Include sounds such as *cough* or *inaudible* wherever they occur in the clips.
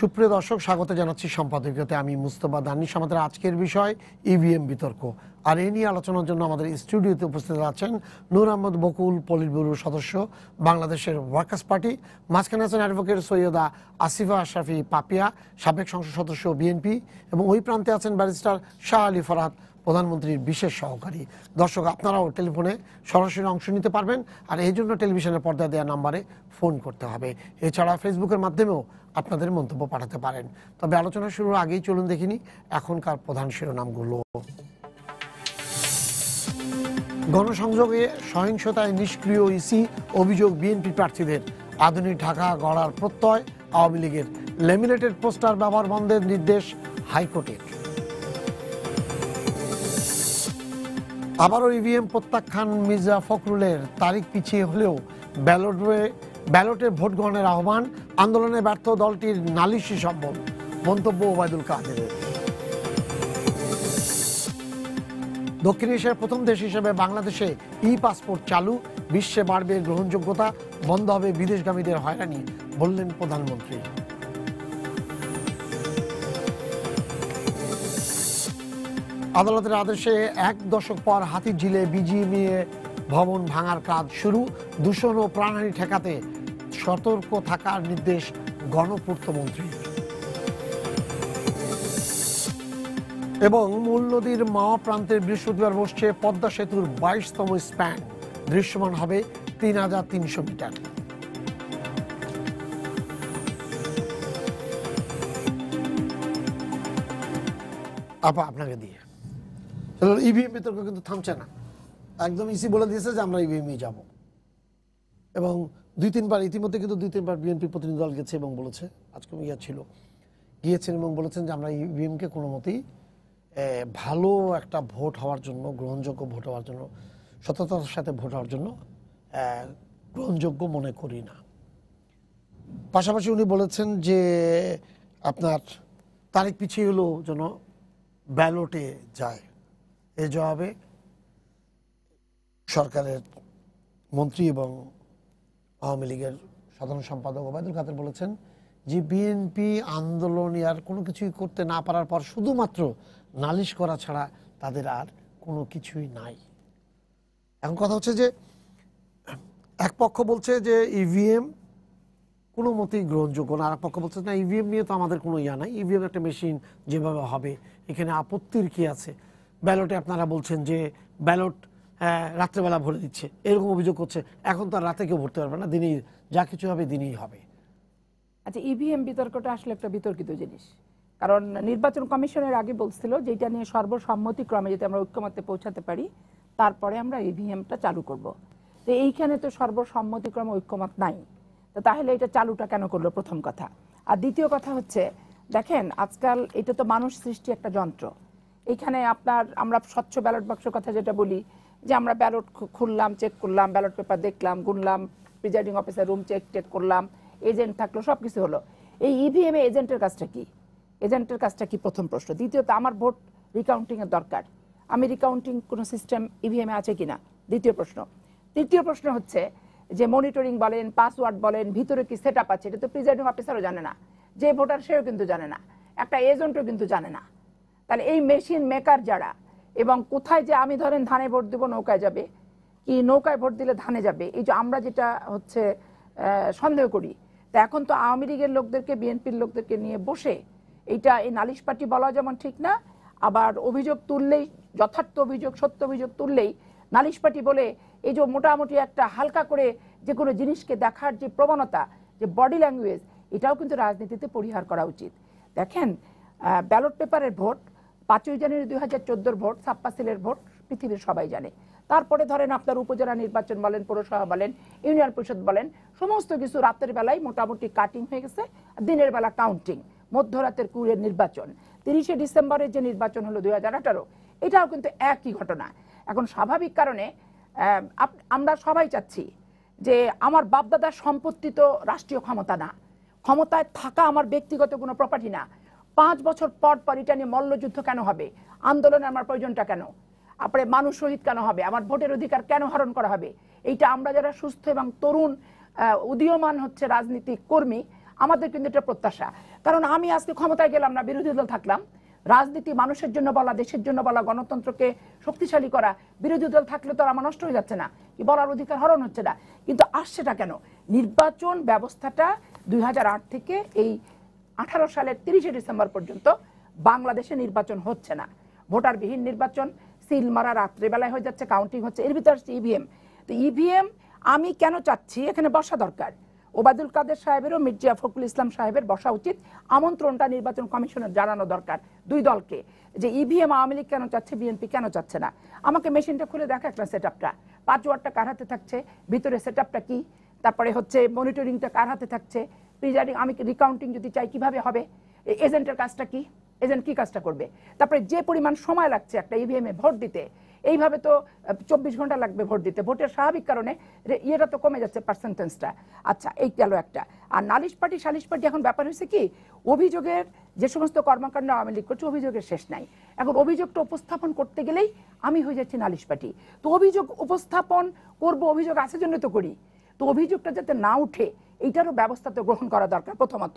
সুপ্রিয় দর্শক স্বাগত জানাচ্ছি সম্পাদকীয়তে আমি মুস্তফা দানি আমাদের আজকের বিষয় ইভিএম e বিতর্ক আর এ নিয়ে আলোচনার জন্য আমাদের স্টুডিওতে উপস্থিত আছেন নূর আহমদ বকুল পলিট ব্যুরোর সদস্য বাংলাদেশের ওয়ার্কার্স পার্টি মাঝখানে আছেন অ্যাডভোকেট সৈয়দা আসিফা আশরাফি পাপিয়া সাবেক সংসদ সদস্য বিএনপি এবং ওই প্রান্তে আছেন ব্যারিস্টার শাহ আলী ফরাত প্রধানমন্ত্রীর বিশেষ সহকারী দর্শক আপনারাও টেলিফোনে সরাসরি অংশ নিতে পারবেন আর এই জন্য টেলিভিশনের পর্দা দেওয়া নাম্বারে ফোন করতে হবে এছাড়া ফেসবুকের মাধ্যমেও আপনাদের মন্তব্য পাঠাতে পারেন তবে আলোচনা শুরুর আগেই চলুন দেখিনি এখনকার প্রধান শিরোনামগুলো গণসংযোগে সহিংসতায় নিষ্ক্রিয় ইসি অভিযোগ বিএনপি প্রার্থীদের আধুনিক ঢাকা গড়ার প্রত্যয় আওয়ামী লীগের লেমিনেটেড পোস্টার ব্যবহার বন্ধের নির্দেশ হাইকোর্টের আবারও ইভিএম e প্রত্যাখ্যান মির্জা ফখরুলের তারিখ পিছিয়ে হলেও ব্যালটে ব্যালটে ভোট গ্রহণের আহ্বান আন্দোলনে ব্যর্থ দলটির নালিশি সম্ভব মন্তব্য ওবায়দুল কাদের দক্ষিণ এশিয়ার প্রথম দেশ হিসেবে বাংলাদেশে ই পাসপোর্ট চালু বিশ্বে বাড়বে গ্রহণযোগ্যতা বন্ধ হবে বিদেশগামীদের হয়রানি বললেন প্রধানমন্ত্রী আদালতের আদেশে এক দশক পর হাতিঝিলে বিজিএমইএ ভবন ভাঙার কাজ শুরু দূষণ ও প্রাণহানি ঠেকাতে সতর্ক থাকার নির্দেশ গণপূর্তমন্ত্রী এবং মূল নদীর মাওয়া প্রান্তের বৃহস্পতিবার বসছে পদ্মা সেতুর বাইশতম স্প্যান দৃশ্যমান হবে তিন হাজার তিনশো মিটার আপা আপনাকে দিয়ে তাহলে ইভিএম e বিতর্ক কিন্তু থামছে না একদম ইসি e বলে দিয়েছে যে আমরা ইভিএমই e যাব এবং দুই তিনবার ইতিমধ্যে কিন্তু দুই তিনবার বিএনপি প্রতিনিধি দল গেছে এবং বলেছে আজকে ইয়া ছিল গিয়েছেন এবং বলেছেন যে আমরা ইভিএমকে কোনো মতেই ভালো একটা ভোট হওয়ার জন্য গ্রহণযোগ্য ভোট হওয়ার জন্য সততার সাথে ভোট হওয়ার জন্য গ্রহণযোগ্য মনে করি না পাশাপাশি উনি বলেছেন যে আপনার তারিখ পিছিয়ে হলেও যেন ব্যালটে যায় এ জবাবে সরকারের মন্ত্রী এবং আওয়ামী লীগের সাধারণ সম্পাদক ওবায়দুল কাদের বলেছেন যে বিএনপি আন্দোলন আর কোনো কিছুই করতে না পারার পর শুধুমাত্র নালিশ করা ছাড়া তাদের আর কোনো কিছুই নাই এখন কথা হচ্ছে যে এক পক্ষ বলছে যে ইভিএম e কোনো মতেই গ্রহণযোগ্য না আর পক্ষ বলছে না ইভিএম e নিয়ে তো আমাদের কোনো ইয়া নাই ইভিএম e একটা মেশিন যেভাবে হবে এখানে আপত্তির কি আছে ব্যালটে আপনারা বলছেন যে ব্যালট রাত্রেবেলা ভরে দিচ্ছে এরকম অভিযোগ করছে এখন তো আর রাতে কেউ ভরতে পারবে না দিনেই যা কিছু হবে দিনেই হবে আচ্ছা ইভিএম e বিতর্কটা আসলে একটা বিতর্কিত জিনিস কারণ নির্বাচন কমিশনের আগে বলছিল যে এটা নিয়ে সর্বসম্মতিক্রমে যদি আমরা ঐক্যমত্যে পৌঁছাতে পারি তারপরে আমরা ইভিএমটা e চালু করব। তো এইখানে তো সর্বসম্মতিক্রমে ঐক্যমত নাই তো তাহলে এটা চালুটা কেন করলো প্রথম কথা আর দ্বিতীয় কথা হচ্ছে দেখেন আজকাল এটা তো মানুষ সৃষ্টি একটা যন্ত্র এখানে আপনার আমরা স্বচ্ছ ব্যালট বাক্সের কথা যেটা বলি যে আমরা ব্যালট খুললাম চেক করলাম ব্যালট পেপার দেখলাম গুনলাম presiding officer room check take করলাম এজেন্ট থাকলো সব কিছু হলো এই ইভিএমে e এজেন্টের কাজটা কি এজেন্টের কাজটা কি প্রথম প্রশ্ন দ্বিতীয়ত আমার ভোট রিকাউন্টিংয়ের দরকার আমি রিকাউন্টিং কোনো সিস্টেম ইভিএমে e আছে কি না দ্বিতীয় প্রশ্ন তৃতীয় প্রশ্ন হচ্ছে যে মনিটরিং বলেন পাসওয়ার্ড বলেন ভিতরে কি সেট আছে এটা তো প্রিজাইডিং অফিসারও জানে না যে ভোটার সেও কিন্তু জানে না একটা এজেন্টও কিন্তু জানে না তাহলে এই মেশিন মেকার যারা এবং কোথায় যে আমি ধরেন ধানে ভোট দেবো নৌকায় যাবে কি নৌকায় ভোট দিলে ধানে যাবে এই যে আমরা যেটা হচ্ছে সন্দেহ করি তা এখন তো আওয়ামী লীগের লোকদেরকে বিএনপির লোকদেরকে নিয়ে বসে এইটা এই নালিশ পার্টি বলা যেমন ঠিক না আবার অভিযোগ তুললেই যথার্থ অভিযোগ সত্য অভিযোগ তুললেই নালিশ পার্টি বলে এই যে মোটামুটি একটা হালকা করে যে কোনো জিনিসকে দেখার যে প্রবণতা যে বডি ল্যাঙ্গুয়েজ এটাও কিন্তু রাজনীতিতে পরিহার করা উচিত দেখেন ব্যালট পেপারের ভোট পাঁচই জানুয়ারি দুই হাজার চোদ্দোর ভোট সাপ্পাসিলের ভোট পৃথিবীর সবাই জানে তারপরে ধরেন আপনার উপজেলা নির্বাচন বলেন পৌরসভা বলেন ইউনিয়ন পরিষদ বলেন সমস্ত কিছু রাতের বেলায় মোটামুটি কাটিং হয়ে গেছে দিনের বেলা কাউন্টিং মধ্যরাতের কুড়ের নির্বাচন তিরিশে ডিসেম্বরের যে নির্বাচন হলো দুই হাজার আঠারো এটাও কিন্তু একই ঘটনা এখন স্বাভাবিক কারণে আমরা সবাই চাচ্ছি যে আমার বাপদাদার সম্পত্তি তো রাষ্ট্রীয় ক্ষমতা না ক্ষমতায় থাকা আমার ব্যক্তিগত কোনো প্রপার্টি না পাঁচ বছর পর পর এটা নিয়ে মল্লযুদ্ধ কেন হবে আন্দোলনে আমার প্রয়োজনটা কেন আপনার মানুষ শহীদ কেন হবে আমার ভোটের অধিকার কেন হরণ করা হবে এইটা আমরা যারা সুস্থ এবং তরুণ উদীয়মান হচ্ছে রাজনীতিক কর্মী আমাদের কিন্তু এটা প্রত্যাশা কারণ আমি আজকে ক্ষমতায় গেলাম না বিরোধী দল থাকলাম রাজনীতি মানুষের জন্য বলা দেশের জন্য বলা গণতন্ত্রকে শক্তিশালী করা বিরোধী দল থাকলে তো আর আমার নষ্ট হয়ে যাচ্ছে না কি বলার অধিকার হরণ হচ্ছে না কিন্তু আসছেটা কেন নির্বাচন ব্যবস্থাটা দুই থেকে এই আঠারো সালের তিরিশে ডিসেম্বর পর্যন্ত বাংলাদেশে নির্বাচন হচ্ছে না ভোটারবিহীন নির্বাচন সিল মারা রাত্রেবেলায় হয়ে যাচ্ছে কাউন্টিং হচ্ছে এর ভিতরে আসছে ইভিএম e তো ইভিএম e আমি কেন চাচ্ছি এখানে বসা দরকার ওবায়দুল কাদের সাহেবেরও মির্জা ফখরুল ইসলাম সাহেবের বসা উচিত আমন্ত্রণটা নির্বাচন কমিশনের জানানো দরকার দুই দলকে যে ইভিএম e আওয়ামী লীগ কেন চাচ্ছে বিএনপি কেন চাচ্ছে না আমাকে মেশিনটা খুলে দেখা একটা সেট আপটা পাঁচ ওয়ার্ডটা কার হাতে থাকছে ভিতরে সেট আপটা কী তারপরে হচ্ছে মনিটরিংটা কার হাতে থাকছে প্রিজাইডিং আমি রিকাউন্টিং যদি চাই কিভাবে হবে এজেন্টের কাজটা কি এজেন্ট কি কাজটা করবে তারপরে যে পরিমাণ সময় লাগছে একটা ইভিএমে e ভোট দিতে এইভাবে তো চব্বিশ ঘন্টা লাগবে ভোট দিতে ভোটের স্বাভাবিক কারণে ইয়েটা তো কমে যাচ্ছে পার্সেন্টেন্সটা আচ্ছা এই গেল একটা আর নালিশ পার্টি সালিশ পার্টি এখন ব্যাপার হয়েছে কি অভিযোগের যে সমস্ত কর্মকাণ্ড আওয়ামী লীগ করছে অভিযোগের শেষ নাই এখন অভিযোগটা উপস্থাপন করতে গেলেই আমি হয়ে যাচ্ছি নালিশ পার্টি তো অভিযোগ উপস্থাপন করব অভিযোগ আছে জন্য তো করি তো অভিযোগটা যাতে না উঠে এইটারও ব্যবস্থা তো গ্রহণ করা দরকার প্রথমত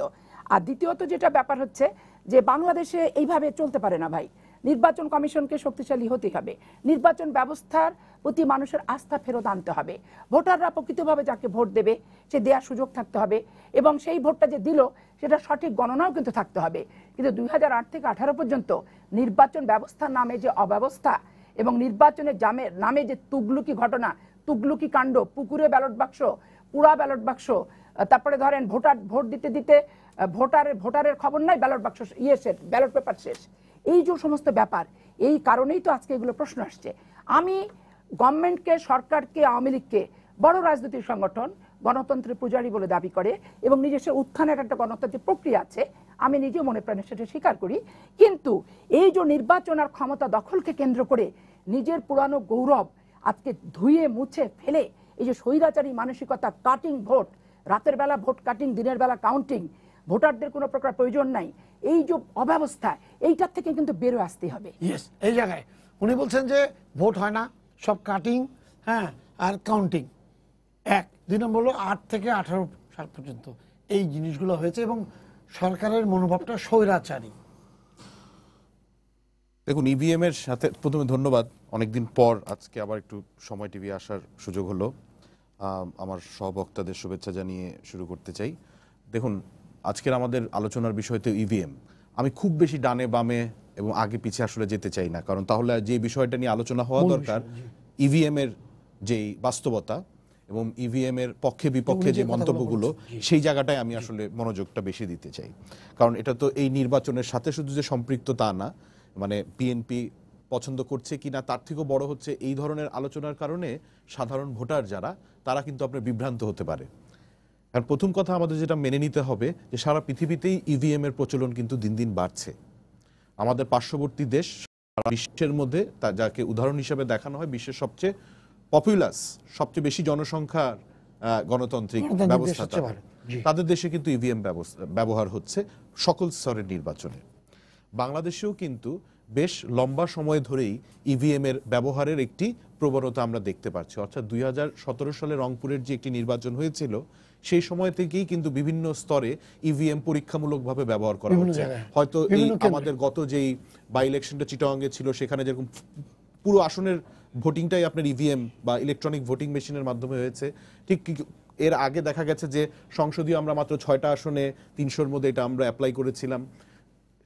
আর দ্বিতীয়ত যেটা ব্যাপার হচ্ছে যে বাংলাদেশে এইভাবে চলতে পারে না ভাই নির্বাচন কমিশনকে শক্তিশালী হতে হবে নির্বাচন ব্যবস্থার প্রতি মানুষের আস্থা ফেরত আনতে হবে ভোটাররা প্রকৃতভাবে যাকে ভোট দেবে সে দেওয়ার সুযোগ থাকতে হবে এবং সেই ভোটটা যে দিল সেটা সঠিক গণনাও কিন্তু থাকতে হবে কিন্তু দুই থেকে আঠারো পর্যন্ত নির্বাচন ব্যবস্থার নামে যে অব্যবস্থা এবং নির্বাচনের জামে নামে যে তুগলুকি ঘটনা তুগলুকি কাণ্ড পুকুরে ব্যালট বাক্স পুরা ব্যালট বাক্স তারপরে ধরেন ভোটার ভোট দিতে দিতে ভোটারের ভোটারের খবর নাই ব্যালট বাক্স ইয়ে শেষ ব্যালট পেপার শেষ এই যে সমস্ত ব্যাপার এই কারণেই তো আজকে এগুলো প্রশ্ন আসছে আমি গভর্নমেন্টকে সরকারকে আওয়ামী লীগকে বড় রাজনৈতিক সংগঠন গণতন্ত্রের পূজারী বলে দাবি করে এবং নিজস্ব উত্থানের একটা গণতান্ত্রিক প্রক্রিয়া আছে আমি নিজেও মনে প্রাণে সেটা স্বীকার করি কিন্তু এই যে নির্বাচন আর ক্ষমতা দখলকে কেন্দ্র করে নিজের পুরানো গৌরব আজকে ধুয়ে মুছে ফেলে এই যে স্বৈরাচারী মানসিকতা কাটিং ভোট রাতের বেলা ভোট কাটিং দিনের বেলা কাউন্টিং ভোটারদের কোনো প্রকার প্রয়োজন নাই এই যে অব্যবস্থা এইটার থেকে কিন্তু বেরো আসতে হবে ইয়েস এই জায়গায় উনি বলছেন যে ভোট হয় না সব কাটিং হ্যাঁ আর কাউন্টিং এক দুই নম্বর হলো আট থেকে আঠারো সাল পর্যন্ত এই জিনিসগুলো হয়েছে এবং সরকারের মনোভাবটা স্বৈরাচারী দেখুন ইভিএম e এর সাথে প্রথমে ধন্যবাদ অনেকদিন পর আজকে আবার একটু সময় টিভি আসার সুযোগ হলো আমার সহবক্তাদের শুভেচ্ছা জানিয়ে শুরু করতে চাই দেখুন আজকের আমাদের আলোচনার বিষয় তো ইভিএম e আমি খুব বেশি ডানে বামে এবং আগে পিছিয়ে আসলে যেতে চাই না কারণ তাহলে যে বিষয়টা নিয়ে আলোচনা হওয়া দরকার ইভিএম e এর যেই বাস্তবতা এবং ইভিএম e এর পক্ষে বিপক্ষে যে মন্তব্যগুলো সেই জায়গাটায় আমি আসলে মনোযোগটা বেশি দিতে চাই কারণ এটা তো এই নির্বাচনের সাথে শুধু যে সম্পৃক্ত তা না মানে বিএনপি পছন্দ করছে কিনা তার থেকেও বড় হচ্ছে এই ধরনের আলোচনার কারণে সাধারণ ভোটার যারা তারা কিন্তু আপনার বিভ্রান্ত হতে পারে আর প্রথম কথা আমাদের যেটা মেনে নিতে হবে যে সারা পৃথিবীতেই ইভিএম e এর প্রচলন কিন্তু দিন দিন বাড়ছে আমাদের পার্শ্ববর্তী দেশ বিশ্বের মধ্যে তা যাকে উদাহরণ হিসেবে দেখানো হয় বিশ্বের সবচেয়ে পপুলাস সবচেয়ে বেশি জনসংখ্যার গণতান্ত্রিক ব্যবস্থা তাদের দেশে কিন্তু ইভিএম e ব্যবহার হচ্ছে সকল স্তরের নির্বাচনে বাংলাদেশেও কিন্তু বেশ লম্বা সময় ধরেই e এর ব্যবহারের একটি প্রবণতা আমরা দেখতে পাচ্ছি অর্থাৎ দুই সালে রংপুরের যে একটি নির্বাচন হয়েছিল সেই সময় থেকেই কিন্তু বিভিন্ন স্তরে ইভিএম e পরীক্ষামূলকভাবে ব্যবহার করা হচ্ছে হয়তো এই আমাদের গত যেই বাই ইলেকশনটা চিটাঙ্গে ছিল সেখানে যেরকম পুরো আসনের ভোটিংটাই আপনার ইভিএম e বা ইলেকট্রনিক ভোটিং মেশিনের মাধ্যমে হয়েছে ঠিক এর আগে দেখা গেছে যে সংসদীয় আমরা মাত্র ছয়টা আসনে তিনশোর মধ্যে এটা আমরা অ্যাপ্লাই করেছিলাম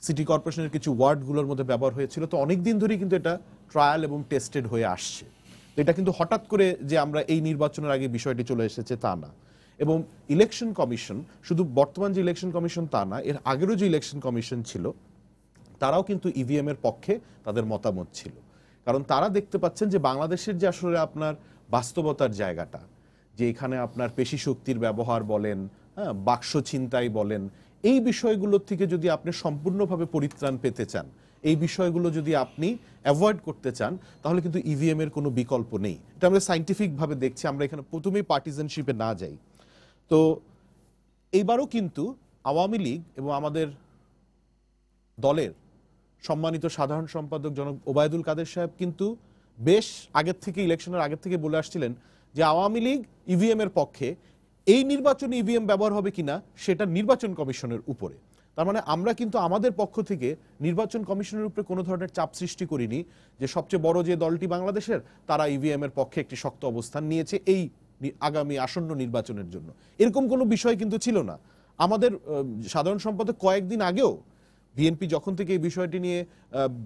সিটি কর্পোরেশনের কিছু ওয়ার্ডগুলোর মধ্যে ব্যবহার হয়েছিল তো অনেক দিন ধরেই কিন্তু এটা ট্রায়াল এবং টেস্টেড হয়ে আসছে এটা কিন্তু হঠাৎ করে যে আমরা এই নির্বাচনের আগে বিষয়টি চলে এসেছে তা না এবং ইলেকশন কমিশন শুধু বর্তমান যে ইলেকশন কমিশন তা না এর আগেরও যে ইলেকশন কমিশন ছিল তারাও কিন্তু ইভিএম e এর পক্ষে তাদের মতামত ছিল কারণ তারা দেখতে পাচ্ছেন যে বাংলাদেশের যে আসলে আপনার বাস্তবতার জায়গাটা যে এখানে আপনার পেশি শক্তির ব্যবহার বলেন হ্যাঁ বাক্স ছিনতাই বলেন এই বিষয়গুলোর থেকে যদি আপনি সম্পূর্ণভাবে পরিত্রাণ পেতে চান এই বিষয়গুলো যদি আপনি অ্যাভয়েড করতে চান তাহলে কিন্তু ইভিএম e এর কোনো বিকল্প নেই এটা আমরা সাইন্টিফিকভাবে দেখছি আমরা এখানে প্রথমেই পার্টিজানশিপে না যাই তো এইবারও কিন্তু আওয়ামী লীগ এবং আমাদের দলের সম্মানিত সাধারণ সম্পাদক জনক ওবায়দুল কাদের সাহেব কিন্তু বেশ আগের থেকে ইলেকশনের আগের থেকে বলে আসছিলেন যে আওয়ামী লীগ ইভিএম e এর পক্ষে এই নির্বাচনে ইভিএম e ব্যবহার হবে কিনা সেটা নির্বাচন কমিশনের উপরে তার মানে আমরা কিন্তু আমাদের পক্ষ থেকে নির্বাচন কমিশনের উপরে কোনো ধরনের চাপ সৃষ্টি করিনি যে সবচেয়ে বড় যে দলটি বাংলাদেশের তারা ইভিএম e এর পক্ষে একটি শক্ত অবস্থান নিয়েছে এই আগামী আসন্ন নির্বাচনের জন্য এরকম কোনো বিষয় কিন্তু ছিল না আমাদের সাধারণ সম্পাদক কয়েকদিন আগেও বিএনপি যখন থেকে এই বিষয়টি নিয়ে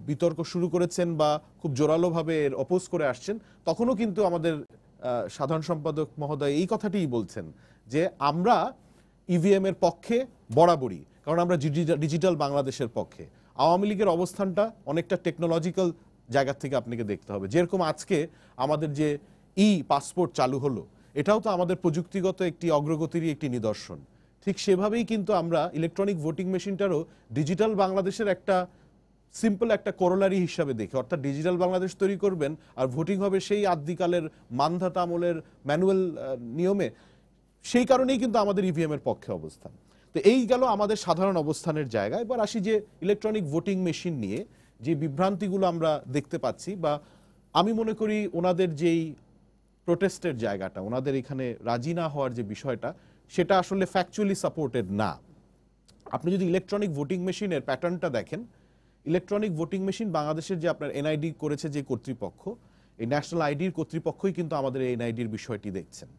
বিতর্ক শুরু করেছেন বা খুব জোরালোভাবে এর অপোজ করে আসছেন তখনও কিন্তু আমাদের সাধারণ সম্পাদক মহোদয় এই কথাটিই বলছেন যে আমরা ইভিএম e এর পক্ষে বরাবরই কারণ আমরা ডিজিটাল বাংলাদেশের পক্ষে আওয়ামী লীগের অবস্থানটা অনেকটা টেকনোলজিক্যাল জায়গা থেকে আপনাকে দেখতে হবে যেরকম আজকে আমাদের যে ই পাসপোর্ট চালু হলো এটাও তো আমাদের প্রযুক্তিগত একটি অগ্রগতিরই একটি নিদর্শন ঠিক সেভাবেই কিন্তু আমরা ইলেকট্রনিক ভোটিং মেশিনটারও ডিজিটাল বাংলাদেশের একটা সিম্পল একটা করোলারি হিসাবে দেখে অর্থাৎ ডিজিটাল বাংলাদেশ তৈরি করবেন আর ভোটিং হবে সেই আদ্যিকালের মান্ধাত আমলের ম্যানুয়াল নিয়মে সেই কারণেই কিন্তু আমাদের ইভিএমের e পক্ষে অবস্থান তো এই গেল আমাদের সাধারণ অবস্থানের জায়গা এবার আসি যে ইলেকট্রনিক ভোটিং মেশিন নিয়ে যে বিভ্রান্তিগুলো আমরা দেখতে পাচ্ছি বা আমি মনে করি ওনাদের যেই প্রোটেস্টের জায়গাটা ওনাদের এখানে রাজি না হওয়ার যে বিষয়টা সেটা আসলে ফ্যাকচুয়ালি সাপোর্টেড না আপনি যদি ইলেকট্রনিক ভোটিং মেশিনের প্যাটার্নটা দেখেন ইলেকট্রনিক ভোটিং মেশিন বাংলাদেশের যে আপনার এনআইডি করেছে যে কর্তৃপক্ষ এই ন্যাশনাল আইডির কর্তৃপক্ষই কিন্তু আমাদের এই এনআইডির বিষয়টি দেখছেন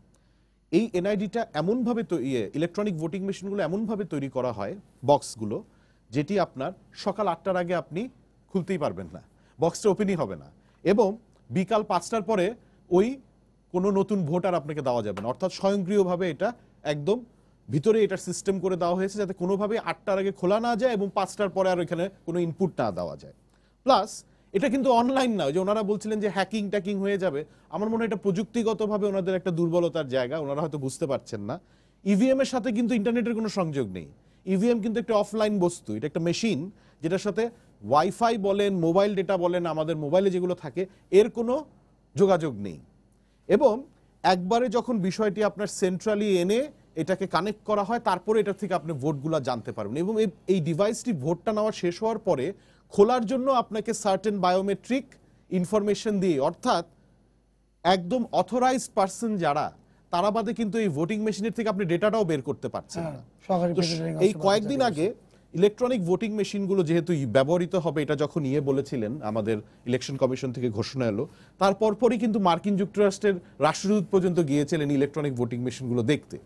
এই এনআইডিটা এমনভাবে ইয়ে ইলেকট্রনিক ভোটিং মেশিনগুলো এমনভাবে তৈরি করা হয় বক্সগুলো যেটি আপনার সকাল আটটার আগে আপনি খুলতেই পারবেন না বক্সটা ওপেনই হবে না এবং বিকাল পাঁচটার পরে ওই কোনো নতুন ভোটার আপনাকে দেওয়া যাবে না অর্থাৎ স্বয়ংক্রিয়ভাবে এটা একদম ভিতরে এটার সিস্টেম করে দেওয়া হয়েছে যাতে কোনোভাবে আটটার আগে খোলা না যায় এবং পাঁচটার পরে আর এখানে কোনো ইনপুট না দেওয়া যায় প্লাস এটা কিন্তু অনলাইন না যে ওনারা বলছিলেন যে হ্যাকিং ট্যাকিং হয়ে যাবে আমার মনে হয় এটা প্রযুক্তিগতভাবে ওনাদের একটা দুর্বলতার জায়গা ওনারা হয়তো বুঝতে পারছেন না ইভিএম e এর সাথে কিন্তু ইন্টারনেটের কোনো সংযোগ নেই ইভিএম e কিন্তু একটা অফলাইন বস্তু এটা একটা মেশিন যেটার সাথে ওয়াইফাই বলেন মোবাইল ডেটা বলেন আমাদের মোবাইলে যেগুলো থাকে এর কোনো যোগাযোগ নেই এবং একবারে যখন বিষয়টি আপনার সেন্ট্রালি এনে এটাকে কানেক্ট করা হয় তারপরে এটা থেকে আপনি ভোটগুলো জানতে পারবেন এবং এই ডিভাইসটি ভোটটা নেওয়া শেষ হওয়ার পরে খোলার জন্য আপনাকে সার্টেন বায়োমেট্রিক ইনফরমেশন দিয়ে অর্থাৎ একদম অথরাইজড পার্সন যারা তারা বাদে কিন্তু এই ভোটিং মেশিনের থেকে আপনি ডেটাটাও বের করতে পারছেন হ্যাঁ, এই কয়েকদিন আগে ইলেকট্রনিক ভোটিং মেশিনগুলো যেহেতু ব্যবহৃত হবে এটা যখন ইয়ে বলেছিলেন আমাদের ইলেকশন কমিশন থেকে ঘোষণা এলো তারপর পরই কিন্তু মার্কিন যুক্তরাষ্ট্রের রাষ্ট্রদূত পর্যন্ত গিয়েছিলেন ইলেকট্রনিক ভোটিং মেশিনগুলো দেখতে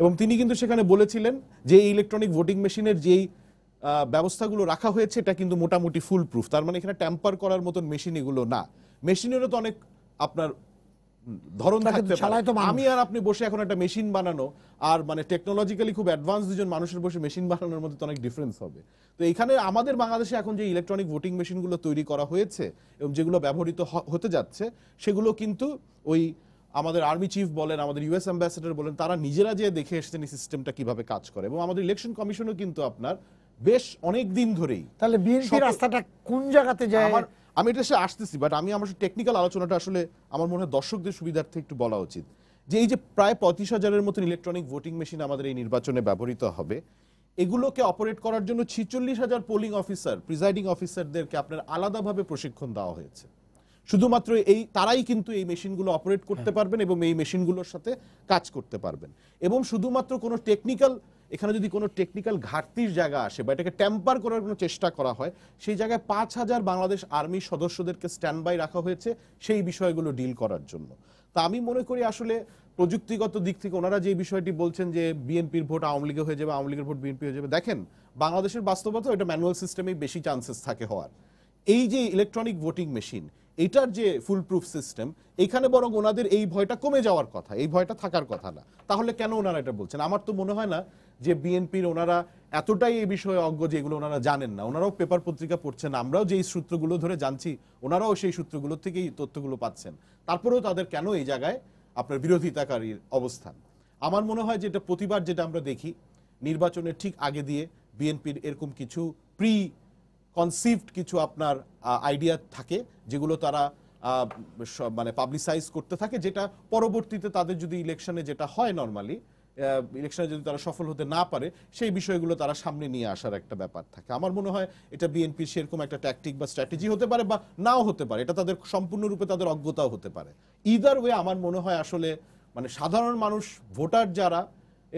এবং তিনি কিন্তু সেখানে বলেছিলেন যে এই ইলেকট্রনিক ভোটিং মেশিনের যেই ব্যবস্থাগুলো রাখা হয়েছে এটা কিন্তু মোটামুটি ফুল প্রুফ তার মানে এখানে ট্যাম্পার করার মতন মেশিন এগুলো না মেশিনেরও তো অনেক আপনার ধরন থাকতে পারে আমি আর আপনি বসে এখন একটা মেশিন বানানো আর মানে টেকনোলজিক্যালি খুব অ্যাডভান্স দুজন মানুষের বসে মেশিন বানানোর মধ্যে তো অনেক ডিফারেন্স হবে তো এখানে আমাদের বাংলাদেশে এখন যে ইলেকট্রনিক ভোটিং মেশিনগুলো তৈরি করা হয়েছে এবং যেগুলো ব্যবহৃত হতে যাচ্ছে সেগুলো কিন্তু ওই আমাদের আর্মি চিফ বলেন আমাদের ইউএস অ্যাম্বাসেডার বলেন তারা নিজেরা যে দেখে এসেছেন এই সিস্টেমটা কিভাবে কাজ করে এবং আমাদের ইলেকশন কমিশনও কিন্তু আপনার বেশ অনেক দিন ধরেই তাহলে বিএনপি রাস্তাটা কোন জায়গাতে যায় আমার আমি এটা সে আসতেছি বাট আমি আমার টেকনিক্যাল আলোচনাটা আসলে আমার মনে হয় দর্শকদের সুবিধার্থে একটু বলা উচিত যে এই যে প্রায় পঁয়ত্রিশ হাজারের মতন ইলেকট্রনিক ভোটিং মেশিন আমাদের এই নির্বাচনে ব্যবহৃত হবে এগুলোকে অপারেট করার জন্য ছিচল্লিশ হাজার পোলিং অফিসার প্রিজাইডিং অফিসারদেরকে আপনার আলাদাভাবে প্রশিক্ষণ দেওয়া হয়েছে শুধুমাত্র এই তারাই কিন্তু এই মেশিনগুলো অপারেট করতে হ্যাঁ। পারবেন এবং এই মেশিনগুলোর সাথে কাজ করতে পারবেন এবং শুধুমাত্র কোনো টেকনিক্যাল এখানে যদি কোনো টেকনিক্যাল ঘাটতির জায়গা আসে বা এটাকে ট্যাম্পার করার কোনো চেষ্টা করা হয় সেই জায়গায় পাঁচ হাজার বাংলাদেশ আর্মির সদস্যদেরকে স্ট্যান্ড বাই রাখা হয়েছে সেই বিষয়গুলো ডিল করার জন্য তা আমি মনে করি আসলে প্রযুক্তিগত দিক থেকে ওনারা যে বিষয়টি বলছেন যে বিএনপির ভোট আওয়ামী লীগে হয়ে যাবে আওয়ামী লীগের ভোট বিএনপি হয়ে যাবে দেখেন বাংলাদেশের বাস্তবতা এটা ম্যানুয়াল সিস্টেমেই বেশি চান্সেস থাকে হওয়ার এই যে ইলেকট্রনিক ভোটিং মেশিন এটার যে ফুল প্রুফ সিস্টেম এখানে বরং ওনাদের এই ভয়টা কমে যাওয়ার কথা এই ভয়টা থাকার কথা না তাহলে কেন ওনারা এটা বলছেন আমার তো মনে হয় না যে বিএনপির ওনারা এতটাই এই বিষয়ে অজ্ঞ যে এগুলো ওনারা জানেন না ওনারাও পেপার পত্রিকা পড়ছেন আমরাও যেই সূত্রগুলো ধরে জানছি ওনারাও সেই সূত্রগুলো থেকেই তথ্যগুলো পাচ্ছেন তারপরেও তাদের কেন এই জায়গায় আপনার বিরোধিতাকারীর অবস্থান আমার মনে হয় যেটা প্রতিবার যেটা আমরা দেখি নির্বাচনের ঠিক আগে দিয়ে বিএনপির এরকম কিছু প্রি কনসিভড কিছু আপনার আইডিয়া থাকে যেগুলো তারা মানে পাবলিসাইজ করতে থাকে যেটা পরবর্তীতে তাদের যদি ইলেকশনে যেটা হয় নর্মালি ইলেকশনে যদি তারা সফল হতে না পারে সেই বিষয়গুলো তারা সামনে নিয়ে আসার একটা ব্যাপার থাকে আমার মনে হয় এটা বিএনপির সেরকম একটা ট্যাকটিক বা স্ট্র্যাটেজি হতে পারে বা নাও হতে পারে এটা তাদের সম্পূর্ণরূপে তাদের অজ্ঞতাও হতে পারে ইদার ওয়ে আমার মনে হয় আসলে মানে সাধারণ মানুষ ভোটার যারা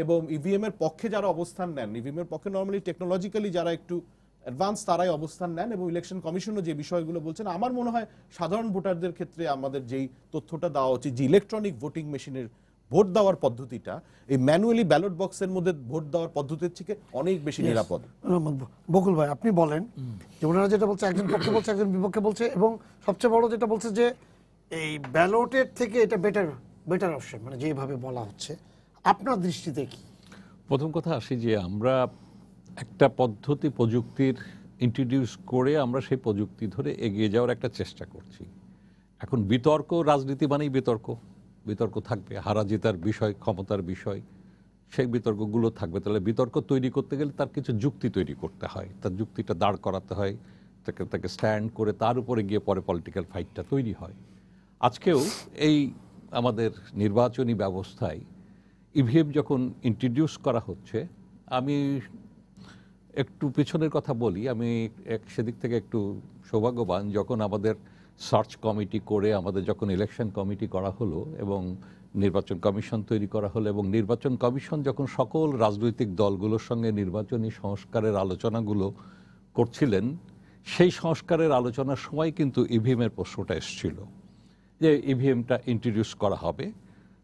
এবং ইভিএম e এর পক্ষে যারা অবস্থান নেন ইভিএম e এর পক্ষে নর্মালি টেকনোলজিক্যালি যারা একটু অ্যাডভান্স তারাই অবস্থান নেন এবং ইলেকশন কমিশনও যে বিষয়গুলো বলছেন আমার মনে হয় সাধারণ ভোটারদের ক্ষেত্রে আমাদের যেই তথ্যটা দেওয়া উচিত যে ইলেকট্রনিক ভোটিং মেশিনের ভোট দেওয়ার পদ্ধতিটা এই ম্যানুয়ালি ব্যালট বক্সের মধ্যে ভোট দেওয়ার পদ্ধতির থেকে অনেক বেশি নিরাপদ বকুল ভাই আপনি বলেন যে ওনারা যেটা বলছে একজন পক্ষে বলছে একজন বিপক্ষে বলছে এবং সবচেয়ে বড় যেটা বলছে যে এই ব্যালটের থেকে এটা বেটার বেটার অপশন মানে যেভাবে বলা হচ্ছে আপনার দৃষ্টিতে কি প্রথম কথা আসি যে আমরা একটা পদ্ধতি প্রযুক্তির ইন্ট্রোডিউস করে আমরা সেই প্রযুক্তি ধরে এগিয়ে যাওয়ার একটা চেষ্টা করছি এখন বিতর্ক রাজনীতি মানেই বিতর্ক বিতর্ক থাকবে হারা জেতার বিষয় ক্ষমতার বিষয় সেই বিতর্কগুলো থাকবে তাহলে বিতর্ক তৈরি করতে গেলে তার কিছু যুক্তি তৈরি করতে হয় তার যুক্তিটা দাঁড় করাতে হয় তাকে তাকে স্ট্যান্ড করে তার উপরে গিয়ে পরে পলিটিক্যাল ফাইটটা তৈরি হয় আজকেও এই আমাদের নির্বাচনী ব্যবস্থায় ইভিএম e যখন ইন্ট্রোডিউস করা হচ্ছে আমি একটু পেছনের কথা বলি আমি এক সেদিক থেকে একটু সৌভাগ্যবান যখন আমাদের সার্চ কমিটি করে আমাদের যখন ইলেকশন কমিটি করা হলো এবং নির্বাচন কমিশন তৈরি করা হলো এবং নির্বাচন কমিশন যখন সকল রাজনৈতিক দলগুলোর সঙ্গে নির্বাচনী সংস্কারের আলোচনাগুলো করছিলেন সেই সংস্কারের আলোচনার সময় কিন্তু ইভিএমের e প্রশ্নটা এসছিল যে ইভিএমটা e ইন্ট্রোডিউস করা হবে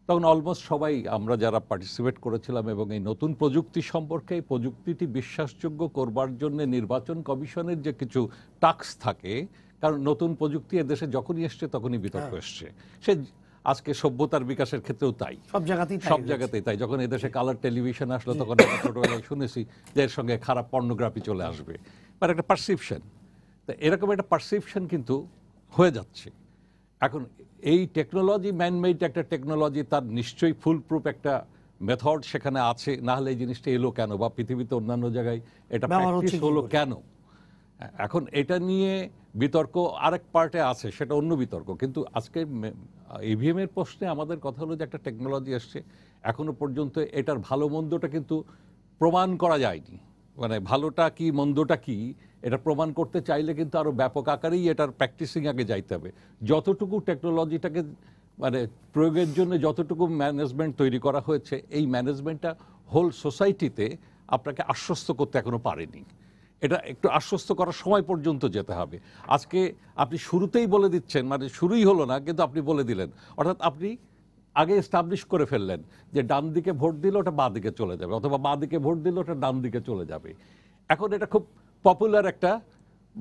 তখন অলমোস্ট সবাই আমরা যারা পার্টিসিপেট করেছিলাম এবং এই নতুন প্রযুক্তি সম্পর্কে এই প্রযুক্তিটি বিশ্বাসযোগ্য করবার জন্য নির্বাচন কমিশনের যে কিছু টাক্স থাকে কারণ নতুন প্রযুক্তি এদেশে যখনই এসছে তখনই বিতর্ক হ্যাঁ। এসছে সে আজকে সভ্যতার বিকাশের ক্ষেত্রেও তাই সব জায়গাতেই সব জায়গাতেই তাই যখন এদেশে কালার হ্যাঁ। টেলিভিশন আসলো হ্যাঁ। তখন আমরা ছোটবেলায় শুনেছি যে এর সঙ্গে খারাপ পর্নোগ্রাফি চলে আসবে বা মানে একটা পারসেপশন তা এরকম একটা পারসেপশন কিন্তু হয়ে যাচ্ছে এখন এই টেকনোলজি ম্যানমেড একটা টেকনোলজি তার নিশ্চয়ই ফুল প্রুফ একটা মেথড সেখানে আছে না হলে এই জিনিসটা এলো কেন বা পৃথিবীতে অন্যান্য জায়গায় এটা প্র্যাকটিস হলো কেন এখন এটা নিয়ে বিতর্ক আরেক পার্টে আছে সেটা অন্য বিতর্ক কিন্তু আজকে ইভিএম এর প্রশ্নে আমাদের কথা হলো যে একটা টেকনোলজি আসছে এখনো পর্যন্ত এটার ভালো মন্দটা কিন্তু প্রমাণ করা যায়নি মানে ভালোটা কি মন্দটা কি এটা প্রমাণ করতে চাইলে কিন্তু আরও ব্যাপক আকারেই এটার প্র্যাকটিসিং আগে যাইতে হবে যতটুকু টেকনোলজিটাকে মানে প্রয়োগের জন্য যতটুকু ম্যানেজমেন্ট তৈরি করা হয়েছে এই ম্যানেজমেন্টটা হোল সোসাইটিতে আপনাকে আশ্বস্ত করতে এখনও পারেনি এটা একটু আশ্বস্ত করার সময় পর্যন্ত যেতে হবে আজকে আপনি শুরুতেই বলে দিচ্ছেন মানে শুরুই হলো না কিন্তু আপনি বলে দিলেন অর্থাৎ আপনি আগে এস্টাবলিশ করে ফেললেন যে ডান দিকে ভোট দিলে ওটা বাঁ দিকে চলে যাবে অথবা বাঁ দিকে ভোট দিলে ওটা ডান দিকে চলে যাবে এখন এটা খুব পপুলার একটা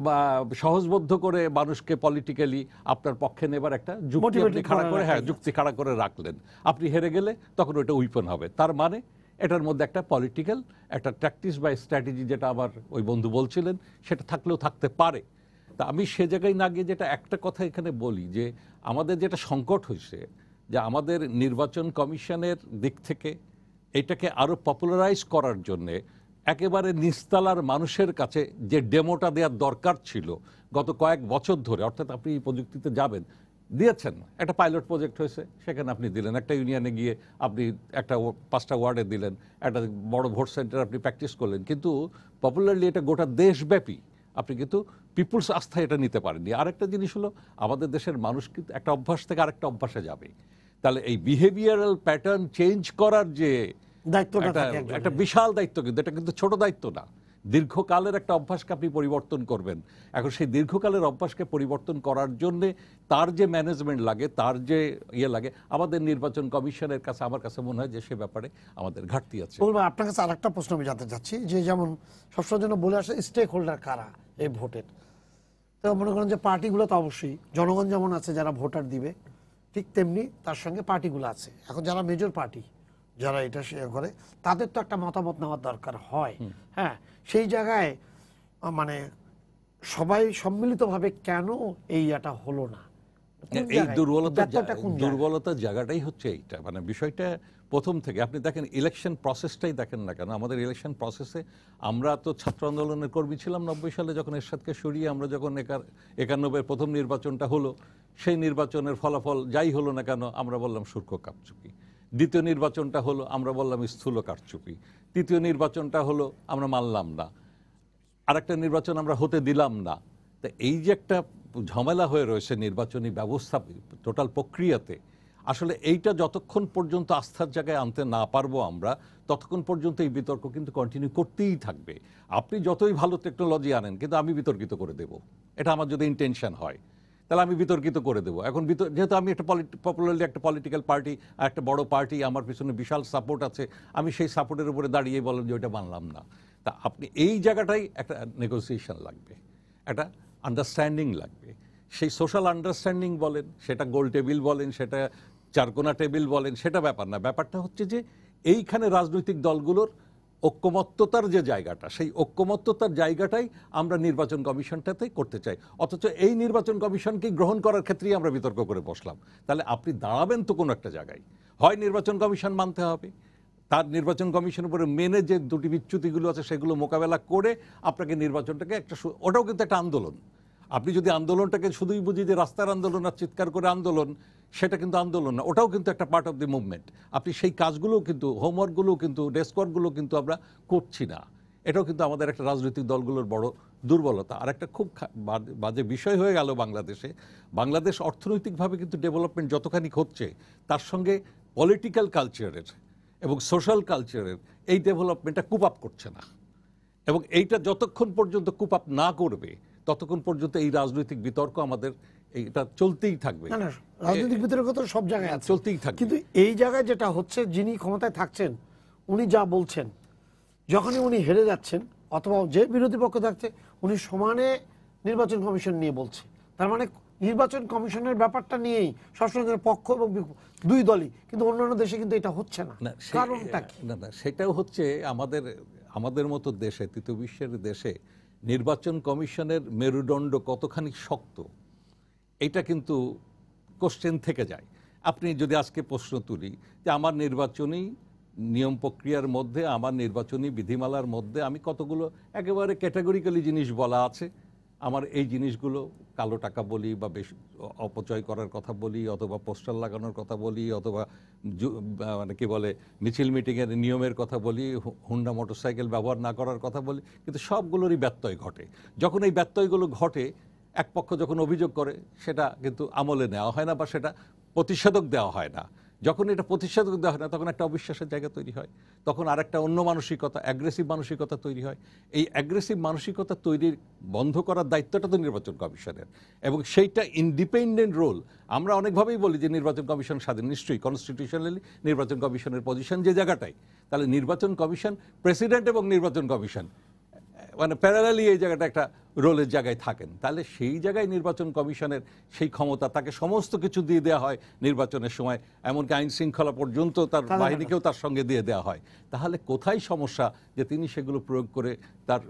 বা সহজবদ্ধ করে মানুষকে পলিটিক্যালি আপনার পক্ষে নেবার একটা যুক্তি আপনি খাড়া করে হ্যাঁ যুক্তি খাড়া করে রাখলেন আপনি হেরে গেলে তখন ওইটা উইপন হবে তার মানে এটার মধ্যে একটা পলিটিক্যাল একটা প্র্যাকটিস বা স্ট্র্যাটেজি যেটা আমার ওই বন্ধু বলছিলেন সেটা থাকলেও থাকতে পারে তা আমি সে জায়গায় না গিয়ে যেটা একটা কথা এখানে বলি যে আমাদের যেটা সংকট হয়েছে যে আমাদের নির্বাচন কমিশনের দিক থেকে এটাকে আরও পপুলারাইজ করার জন্যে একেবারে নিস্তালার মানুষের কাছে যে ডেমোটা দেওয়ার দরকার ছিল গত কয়েক বছর ধরে অর্থাৎ আপনি এই প্রযুক্তিতে যাবেন দিয়েছেন একটা পাইলট প্রজেক্ট হয়েছে সেখানে আপনি দিলেন একটা ইউনিয়নে গিয়ে আপনি একটা পাঁচটা ওয়ার্ডে দিলেন একটা বড় ভোট সেন্টার আপনি প্র্যাকটিস করলেন কিন্তু পপুলারলি এটা গোটা দেশব্যাপী আপনি কিন্তু পিপুলস আস্থা এটা নিতে পারেননি আরেকটা জিনিস হলো আমাদের দেশের মানুষ কিন্তু একটা অভ্যাস থেকে আরেকটা অভ্যাসে যাবে তাহলে এই বিহেভিয়ারাল প্যাটার্ন চেঞ্জ করার যে একটা বিশাল দায়িত্ব কিন্তু এটা কিন্তু ছোট দায়িত্ব না দীর্ঘকালের একটা অভ্যাসকে আপনি পরিবর্তন করবেন এখন সেই দীর্ঘকালের অভ্যাসকে পরিবর্তন করার জন্যে তার যে ম্যানেজমেন্ট লাগে তার যে ইয়ে লাগে আমাদের নির্বাচন কমিশনের কাছে আমার কাছে মনে হয় যে সে ব্যাপারে আমাদের ঘাটতি আছে আপনার কাছে আর একটা প্রশ্ন আমি জানতে চাচ্ছি যে যেমন সবসময় জন্য বলে আসে স্টেক হোল্ডার কারা এই ভোটের তো মনে করেন যে পার্টিগুলো তো অবশ্যই জনগণ যেমন আছে যারা ভোটার দিবে ঠিক তেমনি তার সঙ্গে পার্টিগুলো আছে এখন যারা মেজর পার্টি যারা এটা শেয়ার করে তাদের তো একটা মতামত নেওয়ার দরকার হয় হ্যাঁ সেই জায়গায় মানে সবাই সম্মিলিতভাবে কেন এই এটা হলো না এই দুর্বলতা দুর্বলতার জায়গাটাই হচ্ছে এইটা মানে বিষয়টা প্রথম থেকে আপনি দেখেন ইলেকশন প্রসেসটাই দেখেন না কেন আমাদের ইলেকশন প্রসেসে আমরা তো ছাত্র আন্দোলনের কর্মী ছিলাম নব্বই সালে যখন এরশাদকে সরিয়ে আমরা যখন একানব্বই প্রথম নির্বাচনটা হলো সেই নির্বাচনের ফলাফল যাই হলো না কেন আমরা বললাম শুল্ক কারচুপি দ্বিতীয় নির্বাচনটা হলো আমরা বললাম স্থূল কারচুপি তৃতীয় নির্বাচনটা হলো আমরা মানলাম না আর একটা নির্বাচন আমরা হতে দিলাম না তা এই যে একটা ঝামেলা হয়ে রয়েছে নির্বাচনী ব্যবস্থা টোটাল প্রক্রিয়াতে আসলে এইটা যতক্ষণ পর্যন্ত আস্থার জায়গায় আনতে না পারবো আমরা ততক্ষণ পর্যন্ত এই বিতর্ক কিন্তু কন্টিনিউ করতেই থাকবে আপনি যতই ভালো টেকনোলজি আনেন কিন্তু আমি বিতর্কিত করে দেব এটা আমার যদি ইন্টেনশন হয় তাহলে আমি বিতর্কিত করে দেবো এখন যেহেতু আমি একটা পপুলারলি একটা পলিটিক্যাল পার্টি একটা বড় পার্টি আমার পিছনে বিশাল সাপোর্ট আছে আমি সেই সাপোর্টের উপরে দাঁড়িয়ে বলেন যে ওইটা মানলাম না তা আপনি এই জায়গাটাই একটা নেগোসিয়েশন লাগবে একটা আন্ডারস্ট্যান্ডিং লাগবে সেই সোশ্যাল আন্ডারস্ট্যান্ডিং বলেন সেটা গোল টেবিল বলেন সেটা চারকোনা টেবিল বলেন সেটা ব্যাপার না ব্যাপারটা হচ্ছে যে এইখানে রাজনৈতিক দলগুলোর ঐক্যমত্যতার যে জায়গাটা সেই ঐক্যমত্যতার জায়গাটাই আমরা নির্বাচন কমিশনটাতে করতে চাই অথচ এই নির্বাচন কমিশনকে গ্রহণ করার ক্ষেত্রেই আমরা বিতর্ক করে বসলাম তাহলে আপনি দাঁড়াবেন তো কোনো একটা জায়গায় হয় নির্বাচন কমিশন মানতে হবে তার নির্বাচন কমিশন উপরে মেনে যে দুটি বিচ্যুতিগুলো আছে সেগুলো মোকাবেলা করে আপনাকে নির্বাচনটাকে একটা ওটাও কিন্তু একটা আন্দোলন আপনি যদি আন্দোলনটাকে শুধুই বুঝি যে রাস্তার আন্দোলন আর চিৎকার করে আন্দোলন সেটা কিন্তু আন্দোলন না ওটাও কিন্তু একটা পার্ট অফ দি মুভমেন্ট আপনি সেই কাজগুলোও কিন্তু হোমওয়ার্কগুলোও কিন্তু ডেস্কওয়ার্কগুলো কিন্তু আমরা করছি না এটাও কিন্তু আমাদের একটা রাজনৈতিক দলগুলোর বড় দুর্বলতা আর একটা খুব বাজে বিষয় হয়ে গেল বাংলাদেশে বাংলাদেশ অর্থনৈতিকভাবে কিন্তু ডেভেলপমেন্ট যতখানি হচ্ছে তার সঙ্গে পলিটিক্যাল কালচারের এবং সোশ্যাল কালচারের এই ডেভেলপমেন্টটা কুপ আপ করছে না এবং এইটা যতক্ষণ পর্যন্ত কুপ আপ না করবে ততক্ষণ পর্যন্ত এই রাজনৈতিক বিতর্ক আমাদের এটা চলতেই থাকবে না না রাজনৈতিক ভিতরে তো সব জায়গায় আছে চলতেই থাকবে কিন্তু এই জায়গায় যেটা হচ্ছে যিনি ক্ষমতায় থাকছেন উনি যা বলছেন যখনই উনি হেরে যাচ্ছেন অথবা যে বিরোধী পক্ষ থাকছে উনি সমানে নির্বাচন কমিশন নিয়ে বলছে তার মানে নির্বাচন কমিশনের ব্যাপারটা নিয়েই সবসময় পক্ষ এবং দুই দলই কিন্তু অন্যান্য দেশে কিন্তু এটা হচ্ছে না কারণটা না না সেটাও হচ্ছে আমাদের আমাদের মতো দেশে তৃতীয় বিশ্বের দেশে নির্বাচন কমিশনের মেরুদণ্ড কতখানি শক্ত এটা কিন্তু কোশ্চেন থেকে যায় আপনি যদি আজকে প্রশ্ন তুলি যে আমার নির্বাচনী নিয়ম প্রক্রিয়ার মধ্যে আমার নির্বাচনী বিধিমালার মধ্যে আমি কতগুলো একেবারে ক্যাটাগরিক্যালি জিনিস বলা আছে আমার এই জিনিসগুলো কালো টাকা বলি বা বেশ অপচয় করার কথা বলি অথবা পোস্টার লাগানোর কথা বলি অথবা মানে কী বলে মিছিল মিটিংয়ের নিয়মের কথা বলি হুন্ডা মোটরসাইকেল ব্যবহার না করার কথা বলি কিন্তু সবগুলোরই ব্যত্যয় ঘটে যখন এই ব্যত্যয়গুলো ঘটে এক পক্ষ যখন অভিযোগ করে সেটা কিন্তু আমলে নেওয়া হয় না বা সেটা প্রতিষেধক দেওয়া হয় না যখন এটা প্রতিষেধক দেওয়া হয় না তখন একটা অবিশ্বাসের জায়গা তৈরি হয় তখন আর একটা অন্য মানসিকতা অ্যাগ্রেসিভ মানসিকতা তৈরি হয় এই অ্যাগ্রেসিভ মানসিকতা তৈরির বন্ধ করার দায়িত্বটা তো নির্বাচন কমিশনের এবং সেইটা ইন্ডিপেন্ডেন্ট রোল আমরা অনেকভাবেই বলি যে নির্বাচন কমিশন স্বাধীন নিশ্চয়ই কনস্টিটিউশনালি নির্বাচন কমিশনের পজিশন যে জায়গাটাই তাহলে নির্বাচন কমিশন প্রেসিডেন্ট এবং নির্বাচন কমিশন মানে প্যারালালি এই জায়গাটা একটা রোলের জায়গায় থাকেন তাহলে সেই জায়গায় নির্বাচন কমিশনের সেই ক্ষমতা তাকে সমস্ত কিছু দিয়ে দেওয়া হয় নির্বাচনের সময় এমনকি আইন শৃঙ্খলা পর্যন্ত তার বাহিনীকেও তার সঙ্গে দিয়ে দেওয়া হয় তাহলে কোথায় সমস্যা যে তিনি সেগুলো প্রয়োগ করে তার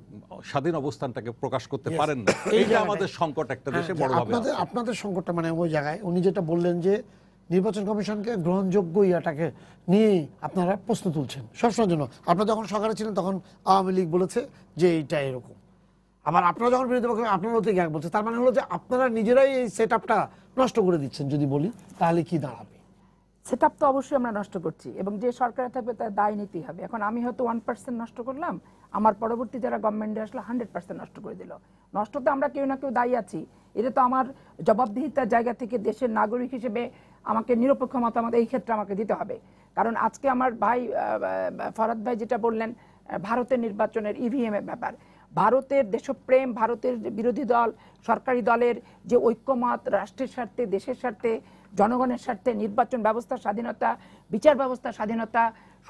স্বাধীন অবস্থানটাকে প্রকাশ করতে পারেন না এইটা আমাদের সংকট একটা হ্যাঁ, দেশে বড় আপনাদের সংকটটা মানে ওই জায়গায় উনি যেটা বললেন যে নির্বাচন কমিশনকে গ্রহণযোগ্য ইয়াটাকে নিয়েই আপনারা প্রশ্ন তুলছেন সবসময় জন্য আপনারা যখন সরকারে ছিলেন তখন আওয়ামী লীগ বলেছে যে এইটা এরকম আবার আপনারা যখন বিরোধী পক্ষে আপনারা এক বলছে তার মানে হলো যে আপনারা নিজেরাই এই সেট নষ্ট করে দিচ্ছেন যদি বলি তাহলে কি দাঁড়াবে সেট তো অবশ্যই আমরা নষ্ট করছি এবং যে সরকারে থাকবে তার দায় নিতেই হবে এখন আমি হয়তো ওয়ান পার্সেন্ট নষ্ট করলাম আমার পরবর্তী যারা গভর্নমেন্টে আসলো হান্ড্রেড পার্সেন্ট নষ্ট করে দিল নষ্ট তো আমরা কেউ না কেউ দায়ী আছি এটা তো আমার জবাবদিহিতার জায়গা থেকে দেশের নাগরিক হিসেবে আমাকে নিরপেক্ষ মতামত এই ক্ষেত্রে আমাকে দিতে হবে কারণ আজকে আমার ভাই ফরাদ ভাই যেটা বললেন ভারতের নির্বাচনের ইভিএমের e ব্যাপার ভারতের দেশপ্রেম ভারতের বিরোধী দল সরকারি দলের যে ঐক্যমত রাষ্ট্রের স্বার্থে দেশের স্বার্থে জনগণের স্বার্থে নির্বাচন ব্যবস্থা স্বাধীনতা বিচার ব্যবস্থা স্বাধীনতা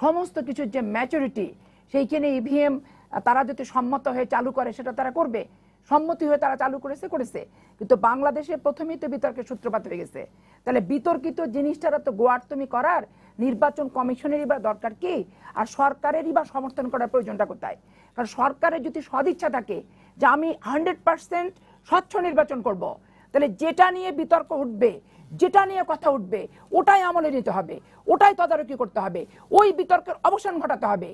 সমস্ত কিছুর যে ম্যাচুরিটি সেইখানে ইভিএম e তারা যদি সম্মত হয়ে চালু করে সেটা তারা করবে সম্মতি হয়ে তারা চালু করেছে করেছে কিন্তু বাংলাদেশে প্রথমেই তো বিতর্কের সূত্রপাত হয়ে গেছে তাহলে বিতর্কিত জিনিসটারা তো গোয়ার্তমি করার নির্বাচন কমিশনেরই বা দরকার কি আর সরকারেরই বা সমর্থন করার প্রয়োজনটা কোথায় কারণ সরকারের যদি সদিচ্ছা থাকে যে আমি হান্ড্রেড পার্সেন্ট স্বচ্ছ নির্বাচন করব। তাহলে যেটা নিয়ে বিতর্ক উঠবে যেটা নিয়ে কথা উঠবে ওটাই আমলে নিতে হবে ওটাই তদারকি করতে হবে ওই বিতর্কের অবসান ঘটাতে হবে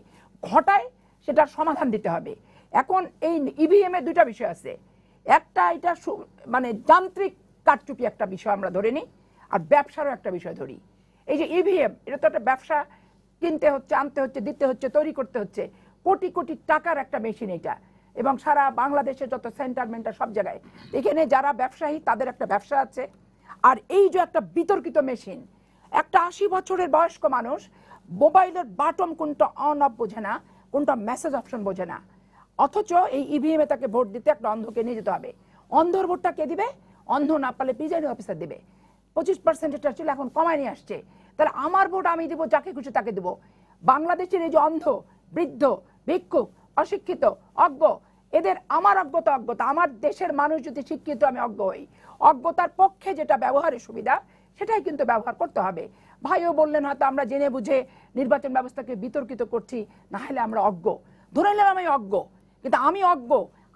ঘটায় সেটার সমাধান দিতে হবে এখন এই ইভিএমে e দুইটা বিষয় আছে একটা এটা মানে যান্ত্রিক কারচুপি একটা বিষয় আমরা ধরে নিই আর ব্যবসারও একটা বিষয় ধরি এই যে ইভিএম e এটা তো একটা ব্যবসা কিনতে হচ্ছে আনতে হচ্ছে দিতে হচ্ছে তৈরি করতে হচ্ছে কোটি কোটি টাকার একটা মেশিন এটা এবং সারা বাংলাদেশে যত সেন্টার মেন্টার সব জায়গায় এখানে যারা ব্যবসায়ী তাদের একটা ব্যবসা আছে আর এই যে একটা বিতর্কিত মেশিন একটা আশি বছরের বয়স্ক মানুষ মোবাইলের বাটম কোনটা অন অফ বোঝে না কোনটা মেসেজ অপশন বোঝে না অথচ এই ইভিএম e এ তাকে ভোট দিতে একটা অন্ধকে নিয়ে যেতে হবে অন্ধর ভোটটা কে দিবে অন্ধ না পারলে প্রিজাইডিং অফিসার দিবে পঁচিশ পার্সেন্টেজটা ছিল এখন কমায় নিয়ে আসছে তাহলে আমার ভোট আমি দেবো যাকে খুশি তাকে দেবো বাংলাদেশের এই যে অন্ধ বৃদ্ধ ভিক্ষুক অশিক্ষিত অজ্ঞ এদের আমার অজ্ঞতা অজ্ঞতা আমার দেশের মানুষ যদি শিক্ষিত আমি অজ্ঞ হই অজ্ঞতার পক্ষে যেটা ব্যবহারের সুবিধা সেটাই কিন্তু ব্যবহার করতে হবে ভাইও বললেন হয়তো আমরা জেনে বুঝে নির্বাচন ব্যবস্থাকে বিতর্কিত করছি না হলে আমরা অজ্ঞ ধরে নিলাম আমি অজ্ঞ কিন্তু আমি অজ্ঞ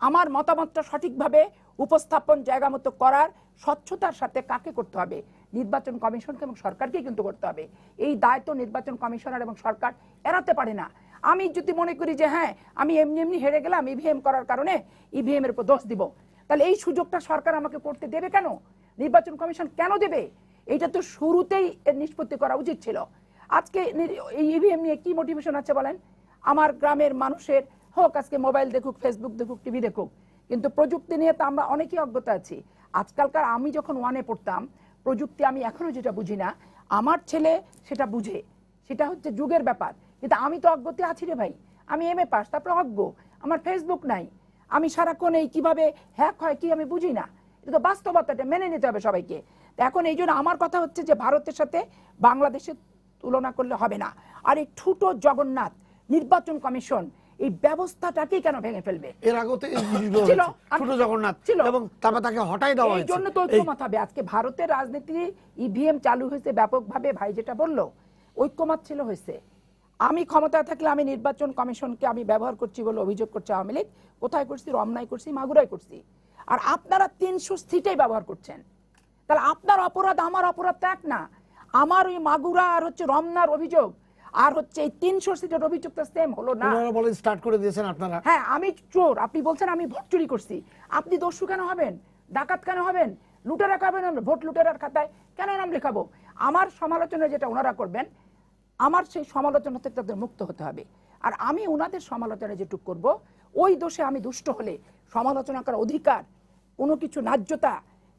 আমার মতামতটা সঠিকভাবে উপস্থাপন জায়গা মতো করার স্বচ্ছতার সাথে কাকে করতে হবে নির্বাচন কমিশনকে এবং সরকারকে কিন্তু করতে হবে এই দায়িত্ব নির্বাচন কমিশনার এবং সরকার এড়াতে পারে না আমি যদি মনে করি যে হ্যাঁ আমি এমনি এমনি হেরে গেলাম ইভিএম e করার কারণে ইভিএম e এর উপর দোষ দিব তাহলে এই সুযোগটা সরকার আমাকে করতে দেবে কেন নির্বাচন কমিশন কেন দেবে এটা তো শুরুতেই এর নিষ্পত্তি করা উচিত ছিল আজকে এই ইভিএম e নিয়ে কি মোটিভেশন আছে বলেন আমার গ্রামের মানুষের হোক আজকে মোবাইল দেখুক ফেসবুক দেখুক টিভি দেখুক কিন্তু প্রযুক্তি নিয়ে তো আমরা অনেকেই অজ্ঞতা আছি আজকালকার আমি যখন ওয়ানে পড়তাম প্রযুক্তি আমি এখনও যেটা বুঝি না আমার ছেলে সেটা বুঝে সেটা হচ্ছে যুগের ব্যাপার কিন্তু আমি তো অজ্ঞতে আছি রে ভাই আমি এম এ পাস তারপরে অজ্ঞ আমার ফেসবুক নাই আমি সারাক্ষণ এই কীভাবে হ্যাক হয় কি আমি বুঝি না এটা তো বাস্তবতাটা মেনে নিতে হবে সবাইকে এখন এই জন্য আমার কথা হচ্ছে যে ভারতের সাথে বাংলাদেশের তুলনা করলে হবে না আর এই ঠুটো জগন্নাথ নির্বাচন কমিশন এই ব্যবস্থাটাকে কেন ভেঙে ফেলবে এর আগে তো *laughs* ছিল ছোট জগন্নাথ ছিল এবং তারপর তাকে হটাই দেওয়া হয়েছে এই জন্য তো ঐক্যমত হবে আজকে ভারতের রাজনীতি ইভিএম e চালু হয়েছে ব্যাপকভাবে ভাই যেটা বললো ঐক্যমত ছিল হয়েছে আমি ক্ষমতায় থাকলে আমি নির্বাচন কমিশনকে আমি ব্যবহার করছি বলে অভিযোগ করছে আওয়ামী লীগ কোথায় করছি রমনায় করছি মাগুরায় করছি আর আপনারা তিনশো সিটেই ব্যবহার করছেন তাহলে আপনার অপরাধ আমার অপরাধ তো এক না আমার ওই মাগুরা আর হচ্ছে রমনার অভিযোগ আর হচ্ছে এই তিনশো সিটের অভিযুক্ত সেম হলো না বলেন স্টার্ট করে দিয়েছেন আপনারা হ্যাঁ আমি চোর আপনি বলছেন আমি ভোট চুরি করছি আপনি দস্যু কেন হবেন ডাকাত কেন হবেন লুটেরা খাবেন ভোট লুটেরার খাতায় কেন নাম লেখাবো আমার সমালোচনা যেটা ওনারা করবেন আমার সেই সমালোচনা থেকে তাদের মুক্ত হতে হবে আর আমি ওনাদের সমালোচনা যেটুকু করব ওই দোষে আমি দুষ্ট হলে সমালোচনা করার অধিকার কোনো কিছু ন্যায্যতা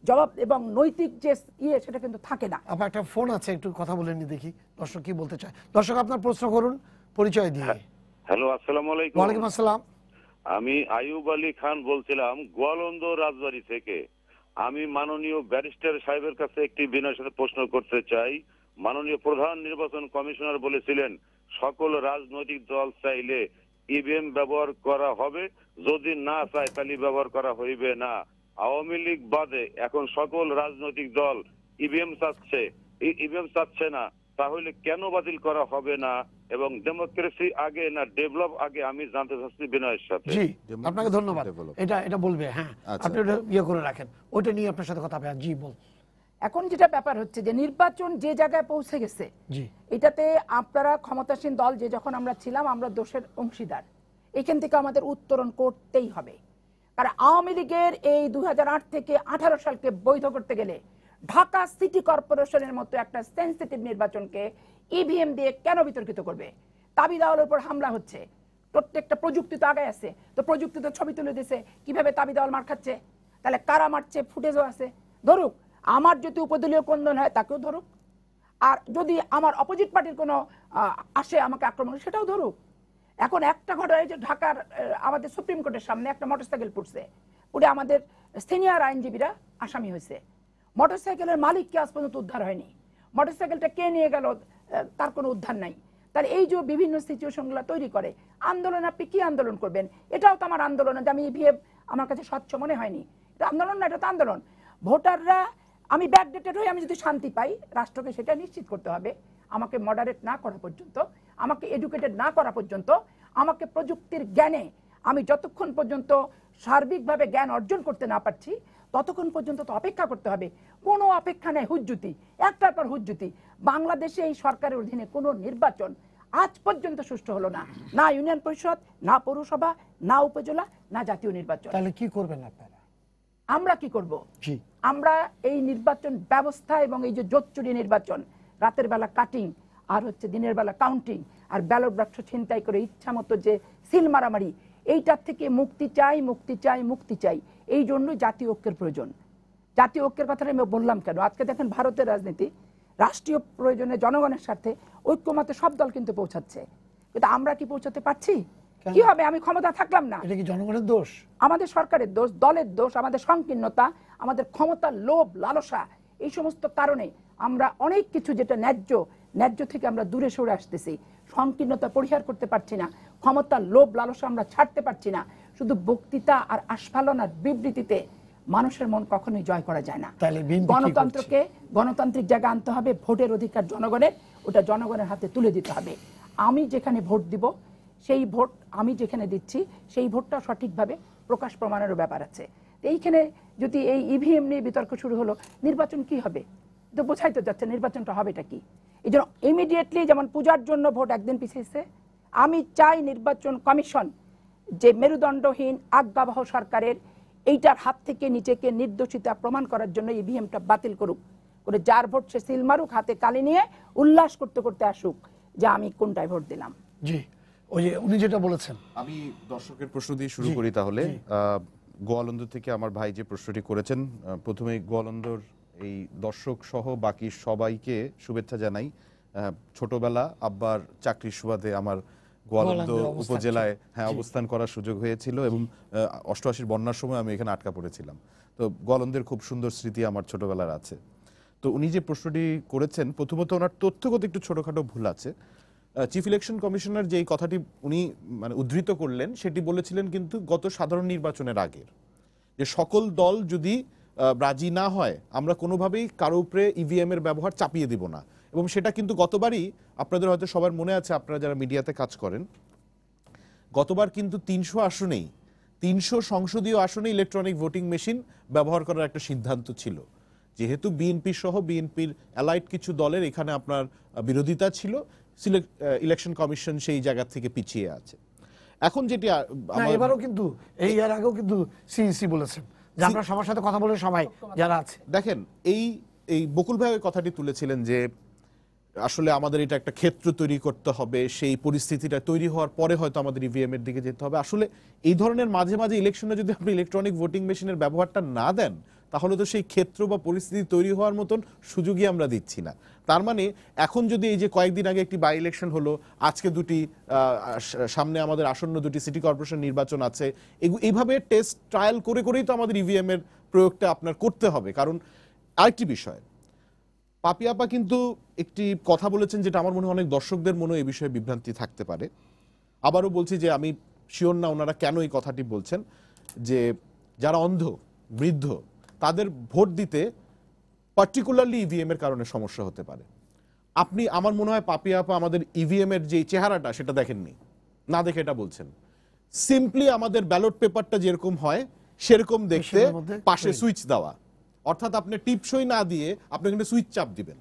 জবাব এবং নৈতিক যে ইয়ে সেটা কিন্তু থাকে না আপনার একটা ফোন আছে একটু কথা বলে নি দেখি দর্শক কি বলতে চায় দর্শক আপনার প্রশ্ন করুন পরিচয় দিয়ে হ্যাঁ। হ্যালো আসসালামু আলাইকুম ওয়া আলাইকুম আসসালাম আমি আইয়ুব আলী খান বলছিলাম গোয়ালন্দ রাজবাড়ি থেকে আমি মাননীয় ব্যারিস্টার সাহেবের কাছে একটি বিনয়ের সাথে প্রশ্ন করতে চাই মাননীয় প্রধান নির্বাচন কমিশনার বলেছিলেন সকল রাজনৈতিক দল চাইলে ইভিএম ব্যবহার করা হবে যদি না চায় তাহলে ব্যবহার করা হইবে না আওয়ামী লীগ বাদে এখন সকল রাজনৈতিক দল ইভিএম e চাচ্ছে ইভিএম e চাচ্ছে না তাহলে কেন বাতিল করা হবে না এবং ডেমোক্রেসি আগে না ডেভেলপ আগে আমি জানতে চাচ্ছি বিনয়ের সাথে জি আপনাকে ধন্যবাদ এটা এটা বলবে হ্যাঁ আচ্ছা। আপনি ইয়ে করে রাখেন ওইটা নিয়ে আপনার সাথে কথা হবে জি বল এখন যেটা ব্যাপার হচ্ছে যে নির্বাচন যে জায়গায় পৌঁছে গেছে এটাতে আপনারা ক্ষমতাসীন দল যে যখন আমরা ছিলাম আমরা দোষের অংশীদার এখান থেকে আমাদের উত্তরণ করতেই হবে কারণ আওয়ামী লীগের এই দু থেকে আঠারো সালকে বৈধ করতে গেলে ঢাকা সিটি কর্পোরেশনের মতো একটা সেন্সিটিভ নির্বাচনকে ইভিএম e দিয়ে কেন বিতর্কিত করবে তাবি দেওয়ালের উপর হামলা হচ্ছে প্রত্যেকটা প্রযুক্তি তো আগে আছে তো প্রযুক্তি তো ছবি তুলে দিছে কিভাবে তাবি দেওয়াল মার খাচ্ছে তাহলে কারা মারছে ফুটেজও আছে ধরুক আমার যদি উপদলীয় কন্দন হয় তাকেও ধরুক আর যদি আমার অপোজিট পার্টির কোনো আসে আমাকে আক্রমণ সেটাও ধরুক এখন একটা ঘটনা যে ঢাকার আমাদের সুপ্রিম কোর্টের সামনে একটা মোটরসাইকেল পুড়ছে পুড়ে আমাদের সিনিয়র আইনজীবীরা আসামি হয়েছে মোটরসাইকেলের মালিককে আজ পর্যন্ত উদ্ধার হয়নি মোটরসাইকেলটা কে নিয়ে গেল তার কোনো উদ্ধার নাই তাহলে এই যে বিভিন্ন সিচুয়েশনগুলো তৈরি করে আন্দোলন আপনি কী আন্দোলন করবেন এটাও তো আমার আন্দোলন যে আমি ইভিএফ e আমার কাছে স্বচ্ছ মনে হয়নি এটা আন্দোলন না এটা তো আন্দোলন ভোটাররা আমি ব্যাকডেটেড হয়ে আমি যদি শান্তি পাই রাষ্ট্রকে সেটা নিশ্চিত করতে হবে আমাকে মডারেট না করা পর্যন্ত আমাকে এডুকেটেড না করা পর্যন্ত আমাকে প্রযুক্তির জ্ঞানে আমি যতক্ষণ পর্যন্ত সার্বিকভাবে জ্ঞান অর্জন করতে না পারছি ততক্ষণ পর্যন্ত তো অপেক্ষা করতে হবে কোনো অপেক্ষা নেই হুজ্জুতি একটার পর হুজ্জুতি বাংলাদেশে এই সরকারের অধীনে কোনো নির্বাচন আজ পর্যন্ত সুষ্ঠু হলো না না ইউনিয়ন পরিষদ না পৌরসভা না উপজেলা না জাতীয় নির্বাচন তাহলে কি করবেন আপনারা আমরা কি করব আমরা এই নির্বাচন ব্যবস্থা এবং এই যে জোট নির্বাচন রাতের বেলা কাটিং আর হচ্ছে দিনের বেলা কাউন্টিং আর ব্যালট বাক্স ছিনতাই করে ইচ্ছা মতো যে সিল মারামারি এইটার থেকে মুক্তি চাই মুক্তি চাই মুক্তি চাই এই জন্য জাতীয় ঐক্যের প্রয়োজন জাতীয় ঐক্যের কথা আমি বললাম কেন আজকে দেখেন ভারতের রাজনীতি রাষ্ট্রীয় প্রয়োজনে জনগণের স্বার্থে ঐক্যমতে সব দল কিন্তু পৌঁছাচ্ছে কিন্তু আমরা কি পৌঁছাতে পারছি কি হবে আমি ক্ষমতা থাকলাম না এটা কি জনগণের দোষ আমাদের সরকারের দোষ দলের দোষ আমাদের সংকীর্ণতা আমাদের ক্ষমতার লোভ লালসা এই সমস্ত কারণে আমরা অনেক কিছু যেটা ন্যায্য ন্যায্য থেকে আমরা দূরে সরে আসতেছি সংকীর্ণতা পরিহার করতে পারছি না ক্ষমতার লোভ লালসা আমরা ছাড়তে পারছি না শুধু বক্তৃতা আর আস্ফালনার বিবৃতিতে মানুষের মন কখনোই জয় করা যায় না গণতন্ত্রকে গণতান্ত্রিক জায়গা আনতে হবে ভোটের অধিকার জনগণের ওটা জনগণের হাতে তুলে দিতে হবে আমি যেখানে ভোট দিব সেই ভোট আমি যেখানে দিচ্ছি সেই ভোটটা সঠিকভাবে প্রকাশ প্রমাণেরও ব্যাপার আছে এইখানে যদি এই ইভিএম নিয়ে বিতর্ক শুরু হলো নির্বাচন কি হবে তো বোঝাই তো যাচ্ছে নির্বাচনটা হবেটা কি এই জন্য ইমিডিয়েটলি যেমন পূজার জন্য ভোট একদিন পিছিয়েছে আমি চাই নির্বাচন কমিশন যে মেরুদণ্ডহীন আজ্ঞাবহ সরকারের এইটার হাত থেকে নিজেকে নির্দোষিতা প্রমাণ করার জন্য ইভিএমটা বাতিল করুক করে যার ভোট সে সিল মারুক হাতে কালি নিয়ে উল্লাস করতে করতে আসুক যে আমি কোনটায় ভোট দিলাম জি ওই যে উনি যেটা বলেছেন আমি দর্শকের প্রশ্ন দিয়ে শুরু করি তাহলে গোয়ালন্দ থেকে আমার ভাই যে প্রশ্নটি করেছেন প্রথমে গোয়ালন্দর এই দর্শক সহ বাকি সবাইকে শুভেচ্ছা জানাই ছোটবেলা আব্বার চাকরির সুবাদে আমার গোয়ালন্দ উপজেলায় হ্যাঁ অবস্থান করার সুযোগ হয়েছিল এবং অষ্টআশির বন্যার সময় আমি এখানে আটকা পড়েছিলাম তো গোয়ালন্দের খুব সুন্দর স্মৃতি আমার ছোটবেলার আছে তো উনি যে প্রশ্নটি করেছেন প্রথমত ওনার তথ্যগত একটু ছোটোখাটো ভুল আছে চিফ ইলেকশন কমিশনার যেই কথাটি উনি মানে উদ্ধৃত করলেন সেটি বলেছিলেন কিন্তু গত সাধারণ নির্বাচনের আগের যে সকল দল যদি রাজি না হয় আমরা কোনোভাবেই কারো উপরে ইভিএম e এর ব্যবহার চাপিয়ে দিব না এবং সেটা কিন্তু গতবারই আপনাদের হয়তো সবার মনে আছে আপনারা যারা মিডিয়াতে কাজ করেন গতবার কিন্তু তিনশো আসনেই তিনশো সংসদীয় আসনে ইলেকট্রনিক ভোটিং মেশিন ব্যবহার করার একটা সিদ্ধান্ত ছিল যেহেতু বিএনপি সহ বিএনপির অ্যালাইট কিছু দলের এখানে আপনার বিরোধিতা ছিল ইলেকশন কমিশন সেই জায়গা থেকে পিছিয়ে আছে এখন যেটি এবারও কিন্তু এই এর আগেও কিন্তু সিইসি e বলেছেন যে আমরা সবার সাথে কথা বলে সবাই যারা আছে দেখেন এই এই বকুল ভাইয়ের কথাটি তুলেছিলেন যে আসলে আমাদের এটা একটা ক্ষেত্র তৈরি করতে হবে সেই পরিস্থিতিটা তৈরি হওয়ার পরে হয়তো আমাদের ইভিএম e এর দিকে যেতে হবে আসলে এই ধরনের মাঝে মাঝে ইলেকশনে যদি আপনি ইলেকট্রনিক ভোটিং মেশিনের ব্যবহারটা না দেন তাহলে তো সেই ক্ষেত্র বা পরিস্থিতি তৈরি হওয়ার মতন সুযোগই আমরা দিচ্ছি না তার মানে এখন যদি এই যে কয়েকদিন আগে একটি বাই ইলেকশন হলো আজকে দুটি সামনে আমাদের আসন্ন দুটি সিটি কর্পোরেশন নির্বাচন আছে এইভাবে টেস্ট ট্রায়াল করে করেই তো আমাদের ইভিএমের e প্রয়োগটা আপনার করতে হবে কারণ আরেকটি বিষয় পাপি আপা কিন্তু একটি কথা বলেছেন যেটা আমার মনে হয় অনেক দর্শকদের মনে এই বিষয়ে বিভ্রান্তি থাকতে পারে আবারও বলছি যে আমি শিওর না ওনারা কেন এই কথাটি বলছেন যে যারা অন্ধ বৃদ্ধ তাদের ভোট দিতে পার্টিকুলারলি ইভিএম e এর কারণে সমস্যা হতে পারে আপনি আমার মনে হয় পাপিয়া আপা আমাদের ইভিএম e এর যে চেহারাটা সেটা দেখেননি না দেখে এটা বলছেন সিম্পলি আমাদের ব্যালট পেপারটা যেরকম হয় সেরকম দেখতে পাশে সুইচ দেওয়া অর্থাৎ আপনি টিপসই না দিয়ে আপনি কিন্তু সুইচ চাপ দিবেন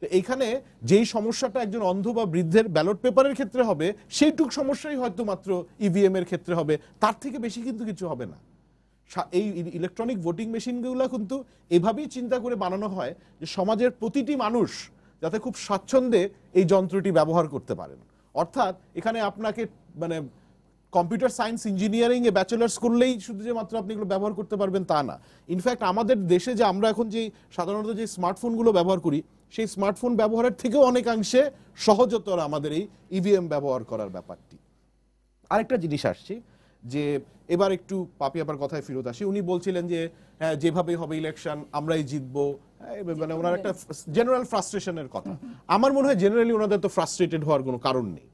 তো এইখানে যেই সমস্যাটা একজন অন্ধ বা বৃদ্ধের ব্যালট পেপারের ক্ষেত্রে হবে সেইটুক সমস্যাই হয়তো মাত্র ইভিএম e এর ক্ষেত্রে হবে তার থেকে বেশি কিন্তু কিছু হবে না এই ইলেকট্রনিক ভোটিং মেশিনগুলো কিন্তু এভাবেই চিন্তা করে বানানো হয় যে সমাজের প্রতিটি মানুষ যাতে খুব স্বাচ্ছন্দ্যে এই যন্ত্রটি ব্যবহার করতে পারেন অর্থাৎ এখানে আপনাকে মানে কম্পিউটার সায়েন্স ইঞ্জিনিয়ারিংয়ে ব্যাচেলার্স করলেই শুধু যে মাত্র আপনি এগুলো ব্যবহার করতে পারবেন তা না ইনফ্যাক্ট আমাদের দেশে যে আমরা এখন যে সাধারণত যে স্মার্টফোনগুলো ব্যবহার করি সেই স্মার্টফোন ব্যবহারের থেকেও অনেকাংশে সহজতর আমাদের এই ইভিএম e ব্যবহার করার ব্যাপারটি আরেকটা জিনিস আসছি যে এবার একটু পাপি আপার কথায় ফিরত আসি উনি বলছিলেন যে হ্যাঁ, যেভাবে হবে ইলেকশন আমরাই জিতব হ্যাঁ, মানে ওনার একটা জেনারেল ফ্রাস্ট্রেশনের কথা আমার মনে হয় জেনারেলি ওনাদের তো ফ্রাস্ট্রেটেড হওয়ার কোনো কারণ নেই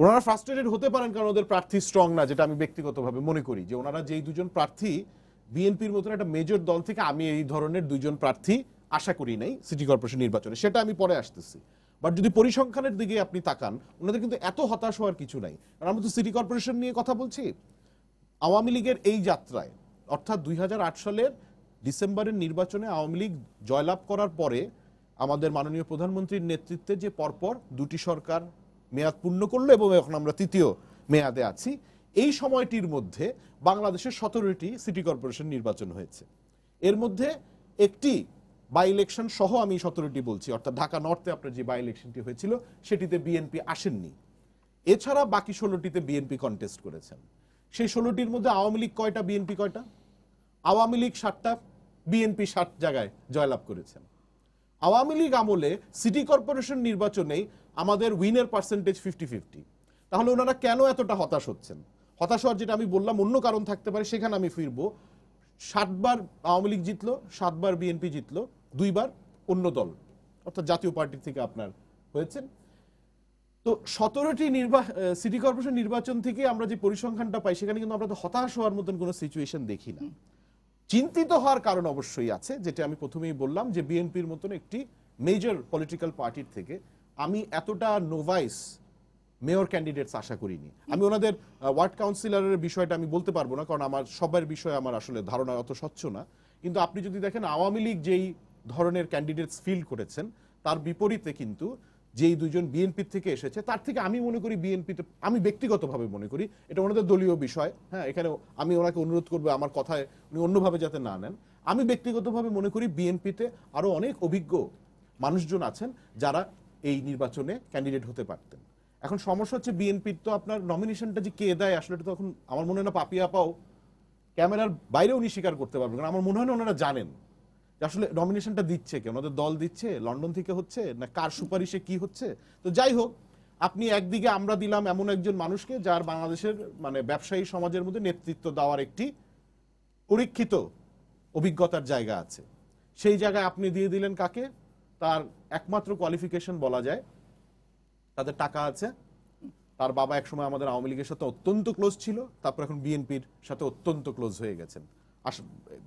ওনারা ফ্রাস্ট্রেটেড হতে পারেন কারণ ওদের প্রার্থী স্ট্রং না যেটা আমি ব্যক্তিগতভাবে মনে করি যে ওনারা যেই দুজন প্রার্থী বিএনপির মতন একটা মেজর দল থেকে আমি এই ধরনের দুজন প্রার্থী আশা করি নাই সিটি কর্পোরেশন নির্বাচনে সেটা আমি পরে আসতেছি বাট যদি পরিসংখ্যানের দিকে আপনি তাকান ওনাদের কিন্তু এত হতাশ হওয়ার কিছু নাই কারণ আমরা তো সিটি কর্পোরেশন নিয়ে কথা বলছি আওয়ামী লীগের এই যাত্রায় অর্থাৎ দুই সালের ডিসেম্বরের নির্বাচনে আওয়ামী লীগ জয়লাভ করার পরে আমাদের মাননীয় প্রধানমন্ত্রীর নেতৃত্বে যে পরপর দুটি সরকার মেয়াদ পূর্ণ করলো এবং এখন আমরা তৃতীয় মেয়াদে আছি এই সময়টির মধ্যে বাংলাদেশের সতেরোটি সিটি কর্পোরেশন নির্বাচন হয়েছে এর মধ্যে একটি বাই ইলেকশন সহ আমি সতেরোটি বলছি অর্থাৎ ঢাকা নর্থে আপনার যে বাই ইলেকশনটি হয়েছিল সেটিতে বিএনপি আসেননি এছাড়া বাকি ষোলোটিতে বিএনপি কন্টেস্ট করেছেন সেই ষোলোটির মধ্যে আওয়ামী লীগ কয়টা বিএনপি কয়টা আওয়ামী লীগ ষাটটা বিএনপি ষাট জায়গায় জয়লাভ করেছেন আওয়ামী লীগ আমলে সিটি কর্পোরেশন নির্বাচনেই আমাদের উইনের পার্সেন্টেজ ফিফটি ফিফটি তাহলে ওনারা কেন এতটা হতাশ হচ্ছেন হতাশ হওয়ার যেটা আমি বললাম অন্য কারণ থাকতে পারে সেখানে আমি ফিরবো ষাটবার আওয়ামী লীগ জিতলো সাতবার বিএনপি জিতলো দুইবার অন্য দল অর্থাৎ জাতীয় পার্টি থেকে আপনার হয়েছেন তো সতেরোটি নির্বা সিটি কর্পোরেশন নির্বাচন থেকে আমরা যে পরিসংখ্যানটা পাই সেখানে কিন্তু আমরা তো হতাশ হওয়ার মতন কোনো সিচুয়েশন দেখি না চিন্তিত হওয়ার কারণ অবশ্যই আছে যেটা আমি প্রথমেই বললাম যে বিএনপির মতন একটি মেজর পলিটিক্যাল পার্টির থেকে আমি এতটা নোভাইস মেয়র ক্যান্ডিডেটস আশা করিনি আমি ওনাদের ওয়ার্ড কাউন্সিলরের বিষয়টা আমি বলতে পারবো না কারণ আমার সবার বিষয়ে আমার আসলে ধারণা অত স্বচ্ছ না কিন্তু আপনি যদি দেখেন আওয়ামী লীগ যেই ধরনের ক্যান্ডিডেটস ফিল করেছেন তার বিপরীতে কিন্তু যেই দুজন বিএনপি থেকে এসেছে তার থেকে আমি মনে করি বিএনপিতে আমি ব্যক্তিগতভাবে মনে করি এটা ওনাদের দলীয় বিষয় হ্যাঁ এখানে আমি ওনাকে অনুরোধ করবো আমার কথায় উনি অন্যভাবে যাতে না নেন আমি ব্যক্তিগতভাবে মনে করি বিএনপিতে আরও অনেক অভিজ্ঞ মানুষজন আছেন যারা এই নির্বাচনে ক্যান্ডিডেট হতে পারতেন এখন সমস্যা হচ্ছে বিএনপির তো আপনার নমিনেশনটা যে কে দেয় আসলে তো এখন আমার মনে হয় না পাপিয়া পাও ক্যামেরার বাইরে উনি স্বীকার করতে পারবেন কারণ আমার মনে হয় না ওনারা জানেন আসলে নমিনেশনটা দিচ্ছে কে ওনাদের দল দিচ্ছে লন্ডন থেকে হচ্ছে না কার সুপারিশে কি হচ্ছে তো যাই হোক আপনি একদিকে আমরা দিলাম এমন একজন মানুষকে যার বাংলাদেশের মানে ব্যবসায়ী সমাজের মধ্যে নেতৃত্ব দেওয়ার একটি পরীক্ষিত অভিজ্ঞতার জায়গা আছে সেই জায়গায় আপনি দিয়ে দিলেন কাকে তার একমাত্র কোয়ালিফিকেশন বলা যায় তাদের টাকা আছে তার বাবা একসময় আমাদের আওয়ামী লীগের সাথে অত্যন্ত ক্লোজ ছিল তারপর এখন বিএনপির সাথে অত্যন্ত ক্লোজ হয়ে গেছেন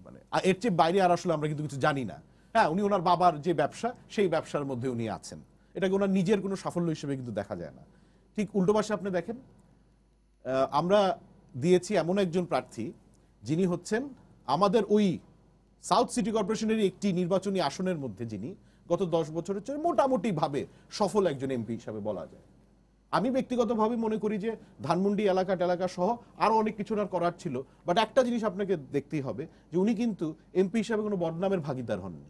মানে এর চেয়ে বাইরে আর আসলে আমরা কিন্তু কিছু জানি না হ্যাঁ উনি ওনার বাবার যে ব্যবসা সেই ব্যবসার মধ্যে উনি আছেন এটাকে ওনার নিজের কোনো সাফল্য হিসেবে কিন্তু দেখা যায় না ঠিক উল্টো পাশে আপনি দেখেন আমরা দিয়েছি এমন একজন প্রার্থী যিনি হচ্ছেন আমাদের ওই সাউথ সিটি কর্পোরেশনের একটি নির্বাচনী আসনের মধ্যে যিনি গত দশ বছরের মোটামুটিভাবে সফল একজন এমপি হিসাবে বলা যায় আমি ব্যক্তিগতভাবে মনে করি যে ধানমন্ডি এলাকা টেলাকা সহ আরও অনেক কিছু না করার ছিল বাট একটা জিনিস আপনাকে দেখতেই হবে যে উনি কিন্তু এমপি হিসাবে কোনো বদনামের ভাগিদার হননি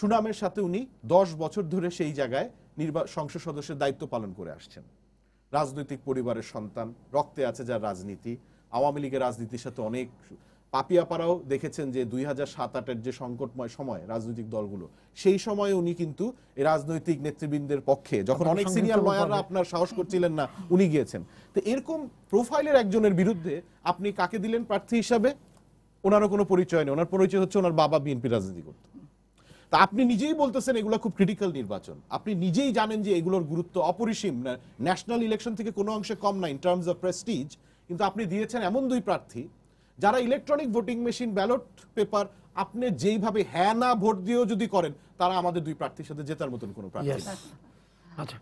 সুনামের সাথে উনি দশ বছর ধরে সেই জায়গায় নির্বা সংসদ সদস্যের দায়িত্ব পালন করে আসছেন রাজনৈতিক পরিবারের সন্তান রক্তে আছে যার রাজনীতি আওয়ামী লীগের রাজনীতির সাথে অনেক পাপিয়াপাড়াও দেখেছেন যে দুই হাজার সাত আটের যে সংকটময় সময় রাজনৈতিক দলগুলো সেই সময় উনি কিন্তু রাজনৈতিক নেতৃবৃন্দের পক্ষে যখন অনেক সিনিয়র লয়াররা আপনার সাহস করছিলেন না উনি গিয়েছেন তো এরকম প্রোফাইলের একজনের বিরুদ্ধে আপনি কাকে দিলেন প্রার্থী হিসাবে ওনারও কোনো পরিচয় নেই ওনার পরিচয় হচ্ছে ওনার বাবা বিএনপি রাজনীতি করতো তা আপনি নিজেই বলতেছেন এগুলো খুব ক্রিটিক্যাল নির্বাচন আপনি নিজেই জানেন যে এগুলোর গুরুত্ব অপরিসীম ন্যাশনাল ইলেকশন থেকে কোনো অংশে কম না ইন টার্মস অফ প্রেস্টিজ কিন্তু আপনি দিয়েছেন এমন দুই প্রার্থী যারা electronic voting machine ballot paper আপনি যেইভাবে হ্যাঁ না ভোট দিয়েও যদি করেন তারা আমাদের দুই প্রার্থীর সাথে জেতার মতন কোনো প্রার্থী আচ্ছা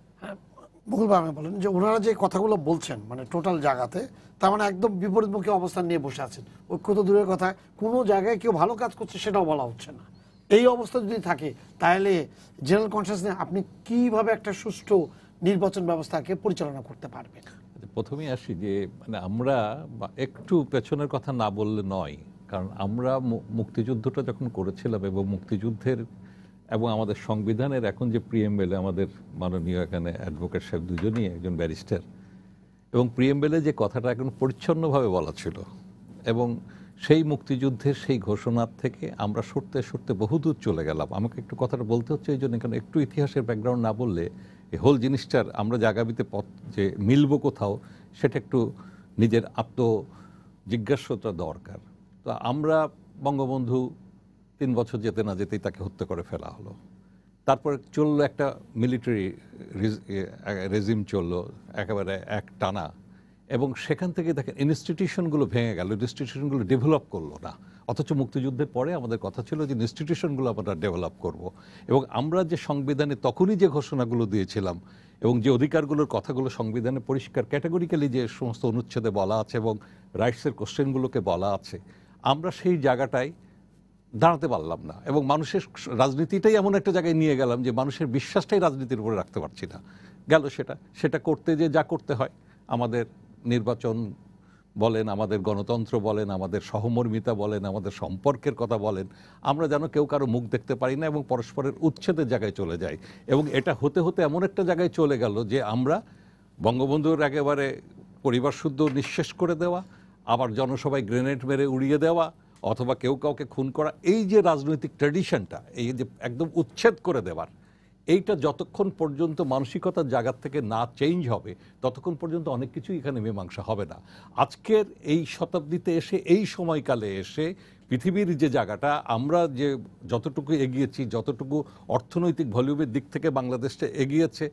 বলবা হ্যাঁ, আমি বলেন যে ওনারা যে কথাগুলো বলছেন মানে টোটাল জায়গাতে তার মানে একদম বিপরীতমুখী অবস্থান নিয়ে বসে আছেন ঐক্য তো দূরের কথা কোনো জায়গায় কেউ ভালো কাজ করছে সেটাও বলা হচ্ছে না এই অবস্থা যদি থাকে তাহলে জেনারেল কনফারেন্স আপনি কিভাবে একটা সুষ্ঠু নির্বাচন ব্যবস্থাকে পরিচালনা করতে পারবেন প্রথমেই আসি যে মানে আমরা একটু পেছনের কথা না বললে নয় কারণ আমরা মুক্তিযুদ্ধটা যখন করেছিলাম এবং মুক্তিযুদ্ধের এবং আমাদের সংবিধানের এখন যে প্রিএমবেলে আমাদের মাননীয় এখানে অ্যাডভোকেট সাহেব দুজনই একজন ব্যারিস্টার এবং প্রিএমবেলে যে কথাটা এখন পরিচ্ছন্নভাবে বলা ছিল এবং সেই মুক্তিযুদ্ধের সেই ঘোষণার থেকে আমরা সরতে সরতে বহুদূর চলে গেলাম আমাকে একটু কথাটা বলতে হচ্ছে এই জন্য কারণ একটু ইতিহাসের ব্যাকগ্রাউন্ড না বললে এই হোল জিনিসটার আমরা জাগাবিতে পথ যে মিলব কোথাও সেটা একটু নিজের আত্ম জিজ্ঞাস্যতা দরকার তো আমরা বঙ্গবন্ধু তিন বছর যেতে না যেতেই তাকে হত্যা করে ফেলা হলো তারপর চলল একটা মিলিটারি রেজিম চলল একেবারে এক টানা এবং সেখান থেকে দেখেন ইনস্টিটিউশনগুলো ভেঙে গেল ইনস্টিটিউশনগুলো ডেভেলপ করলো না অথচ মুক্তিযুদ্ধের পরে আমাদের কথা ছিল যে ইনস্টিটিউশনগুলো আমরা ডেভেলপ করব। এবং আমরা যে সংবিধানে তখনই যে ঘোষণাগুলো দিয়েছিলাম এবং যে অধিকারগুলোর কথাগুলো সংবিধানে পরিষ্কার ক্যাটাগরিক্যালি যে সমস্ত অনুচ্ছেদে বলা আছে এবং রাইটসের কোশ্চেনগুলোকে বলা আছে আমরা সেই জায়গাটায় দাঁড়াতে পারলাম না এবং মানুষের রাজনীতিটাই এমন একটা জায়গায় নিয়ে গেলাম যে মানুষের বিশ্বাসটাই রাজনীতির উপরে রাখতে পারছি না গেল সেটা সেটা করতে যে যা করতে হয় আমাদের নির্বাচন বলেন আমাদের গণতন্ত্র বলেন আমাদের সহমর্মিতা বলেন আমাদের সম্পর্কের কথা বলেন আমরা যেন কেউ কারো মুখ দেখতে পারি না এবং পরস্পরের উচ্ছেদের জায়গায় চলে যাই এবং এটা হতে হতে এমন একটা জায়গায় চলে গেল যে আমরা বঙ্গবন্ধুর একেবারে পরিবার শুদ্ধ নিঃশেষ করে দেওয়া আবার জনসভায় গ্রেনেড মেরে উড়িয়ে দেওয়া অথবা কেউ কাউকে খুন করা এই যে রাজনৈতিক ট্র্যাডিশনটা এই যে একদম উচ্ছেদ করে দেওয়ার এইটা যতক্ষণ পর্যন্ত মানসিকতার জায়গার থেকে না চেঞ্জ হবে ততক্ষণ পর্যন্ত অনেক কিছুই এখানে মীমাংসা হবে না আজকের এই শতাব্দীতে এসে এই সময়কালে এসে পৃথিবীর যে জায়গাটা আমরা যে যতটুকু এগিয়েছি যতটুকু অর্থনৈতিক ভলিউমের দিক থেকে বাংলাদেশটা এগিয়েছে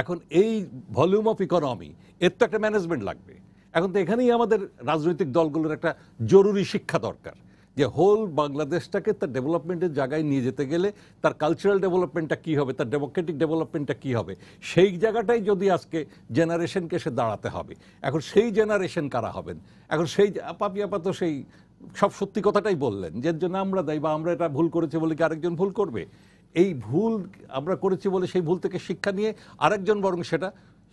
এখন এই ভলিউম অফ ইকোনমি এর তো একটা ম্যানেজমেন্ট লাগবে এখন তো এখানেই আমাদের রাজনৈতিক দলগুলোর একটা জরুরি শিক্ষা দরকার যে হোল বাংলাদেশটাকে তার ডেভেলপমেন্টের জায়গায় নিয়ে যেতে গেলে তার কালচারাল ডেভেলপমেন্টটা কী হবে তার ডেমোক্রেটিক ডেভেলপমেন্টটা কী হবে সেই জায়গাটাই যদি আজকে জেনারেশনকে সে দাঁড়াতে হবে এখন সেই জেনারেশন কারা হবেন এখন সেই আপাপি আপাত সেই সব সত্যি কথাটাই বললেন যে জন্য আমরা দেয় বা আমরা এটা ভুল করেছি বলে কি আরেকজন ভুল করবে এই ভুল আমরা করেছি বলে সেই ভুল থেকে শিক্ষা নিয়ে আরেকজন বরং সেটা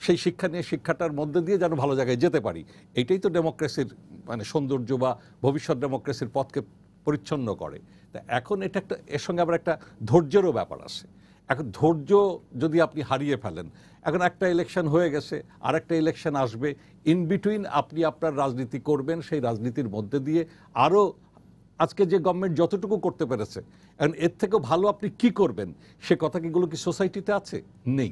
সেই শিক্ষা নিয়ে শিক্ষাটার মধ্যে দিয়ে যেন ভালো জায়গায় যেতে পারি এটাই তো ডেমোক্রেসির মানে সৌন্দর্য বা ভবিষ্যৎ ডেমোক্রেসির পথকে পরিচ্ছন্ন করে তা এখন এটা একটা এর সঙ্গে আবার একটা ধৈর্যেরও ব্যাপার আছে এখন ধৈর্য যদি আপনি হারিয়ে ফেলেন এখন একটা ইলেকশন হয়ে গেছে আর একটা ইলেকশন আসবে ইন বিটুইন আপনি আপনার রাজনীতি করবেন সেই রাজনীতির মধ্যে দিয়ে আরও আজকে যে গভর্নমেন্ট যতটুকু করতে পেরেছে এখন এর থেকেও ভালো আপনি কি করবেন সে কথা কিগুলো কি সোসাইটিতে আছে নেই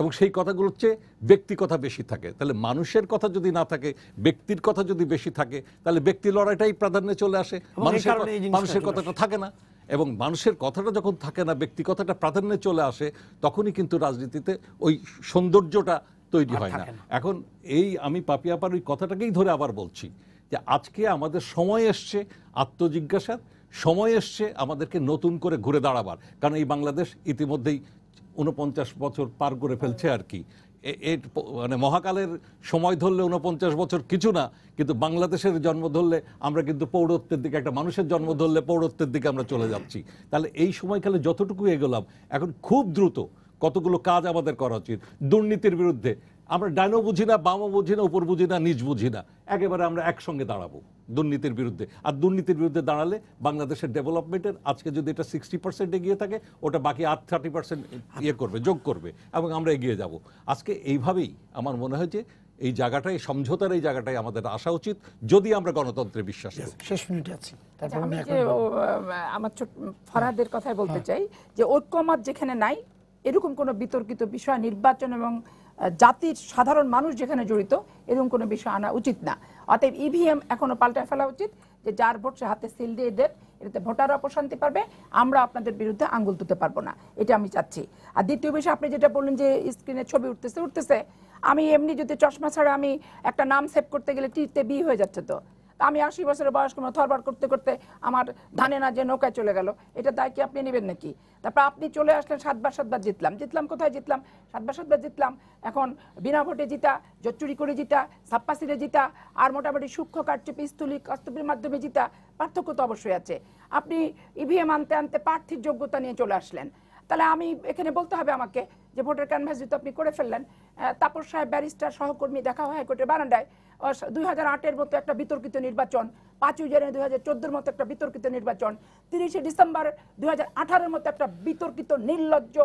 এবং সেই কথাগুলো হচ্ছে ব্যক্তি কথা বেশি থাকে তাহলে মানুষের কথা যদি না থাকে ব্যক্তির কথা যদি বেশি থাকে তাহলে ব্যক্তি লড়াইটাই প্রাধান্যে চলে আসে মানুষের মানুষের কথাটা থাকে না এবং মানুষের কথাটা যখন থাকে না ব্যক্তি কথাটা প্রাধান্যে চলে আসে তখনই কিন্তু রাজনীতিতে ওই সৌন্দর্যটা তৈরি হয় না এখন এই আমি পাপিয়াপার ওই কথাটাকেই ধরে আবার বলছি যে আজকে আমাদের সময় এসছে আত্মজিজ্ঞাসার সময় এসছে আমাদেরকে নতুন করে ঘুরে দাঁড়াবার কারণ এই বাংলাদেশ ইতিমধ্যেই উনপঞ্চাশ বছর পার করে ফেলছে আর কি এর মানে মহাকালের সময় ধরলে উনপঞ্চাশ বছর কিছু না কিন্তু বাংলাদেশের জন্ম ধরলে আমরা কিন্তু পৌরত্বের দিকে একটা মানুষের জন্ম ধরলে পৌরত্বের দিকে আমরা চলে যাচ্ছি তাহলে এই সময়কালে যতটুকু এগোলাম এখন খুব দ্রুত কতগুলো কাজ আমাদের করা উচিত দুর্নীতির বিরুদ্ধে আমরা ডাইনো বুঝি না বামও বুঝি না উপর বুঝি না নিজ বুঝি না একেবারে আমরা একসঙ্গে দাঁড়াবো দুর্নীতির বিরুদ্ধে আর দুর্নীতির বিরুদ্ধে দাঁড়ালে বাংলাদেশের ডেভেলপমেন্টের আজকে যদি এটা সিক্সটি পার্সেন্ট এগিয়ে থাকে ওটা বাকি আট থার্টি পার্সেন্ট ইয়ে করবে যোগ করবে এবং আমরা এগিয়ে যাব আজকে এইভাবেই আমার মনে হয় যে এই জায়গাটাই সমঝোতার এই জায়গাটাই আমাদের আসা উচিত যদি আমরা গণতন্ত্রে বিশ্বাস শেষ মিনিটে আছি আচ্ছা, আমি যে আমার ফরাদের হ্যাঁ, কথাই বলতে হ্যাঁ। চাই যে ঐক্যমত যেখানে নাই এরকম কোনো বিতর্কিত বিষয় নির্বাচন এবং জাতির সাধারণ মানুষ যেখানে জড়িত এরকম কোনো বিষয় আনা উচিত না অতএব ইভিএম e এখনও পাল্টায় ফেলা উচিত যে যার ভোট সে হাতে সিল দিয়ে দেন এটাতে ভোটাররা প্রশান্তি পাবে আমরা আপনাদের বিরুদ্ধে আঙ্গুল তুলতে পারবো না এটা আমি চাচ্ছি আর দ্বিতীয় বিষয় আপনি যেটা বললেন যে স্ক্রিনে ছবি উঠতেছে উঠতেছে আমি এমনি যদি চশমা ছাড়া আমি একটা নাম সেভ করতে গেলে টিতে বি হয়ে যাচ্ছে তো আমি আশি বছরের বয়স কোনো থরবার করতে করতে আমার ধানে না যে নৌকায় চলে গেল এটা দায় কি আপনি নেবেন নাকি তারপর আপনি চলে আসলেন সাতবার সাতবার জিতলাম জিতলাম কোথায় জিতলাম সাতবার সাতবার জিতলাম এখন বিনা ভোটে জিতা জচ্চুরি করে জিতা সাপ্পাসিরে জিতা আর মোটামুটি সূক্ষ্ম কারচুপি স্থূলি কাস্তবের মাধ্যমে জিতা পার্থক্য তো অবশ্যই আছে আপনি ইভিএম আনতে আনতে প্রার্থীর যোগ্যতা নিয়ে চলে আসলেন তাহলে আমি এখানে বলতে হবে আমাকে যে ভোটার ক্যানভাস যেহেতু আপনি করে ফেললেন তাপস সাহেব ব্যারিস্টার সহকর্মী দেখা হয় হাইকোর্টের বারান্ডায় দুই হাজার আটের মতো একটা বিতর্কিত নির্বাচন পাঁচই জানুয়ারি দুই হাজার চোদ্দোর মতো একটা বিতর্কিত নির্বাচন তিরিশে ডিসেম্বর দুই হাজার আঠারোর মতো একটা বিতর্কিত নির্লজ্জ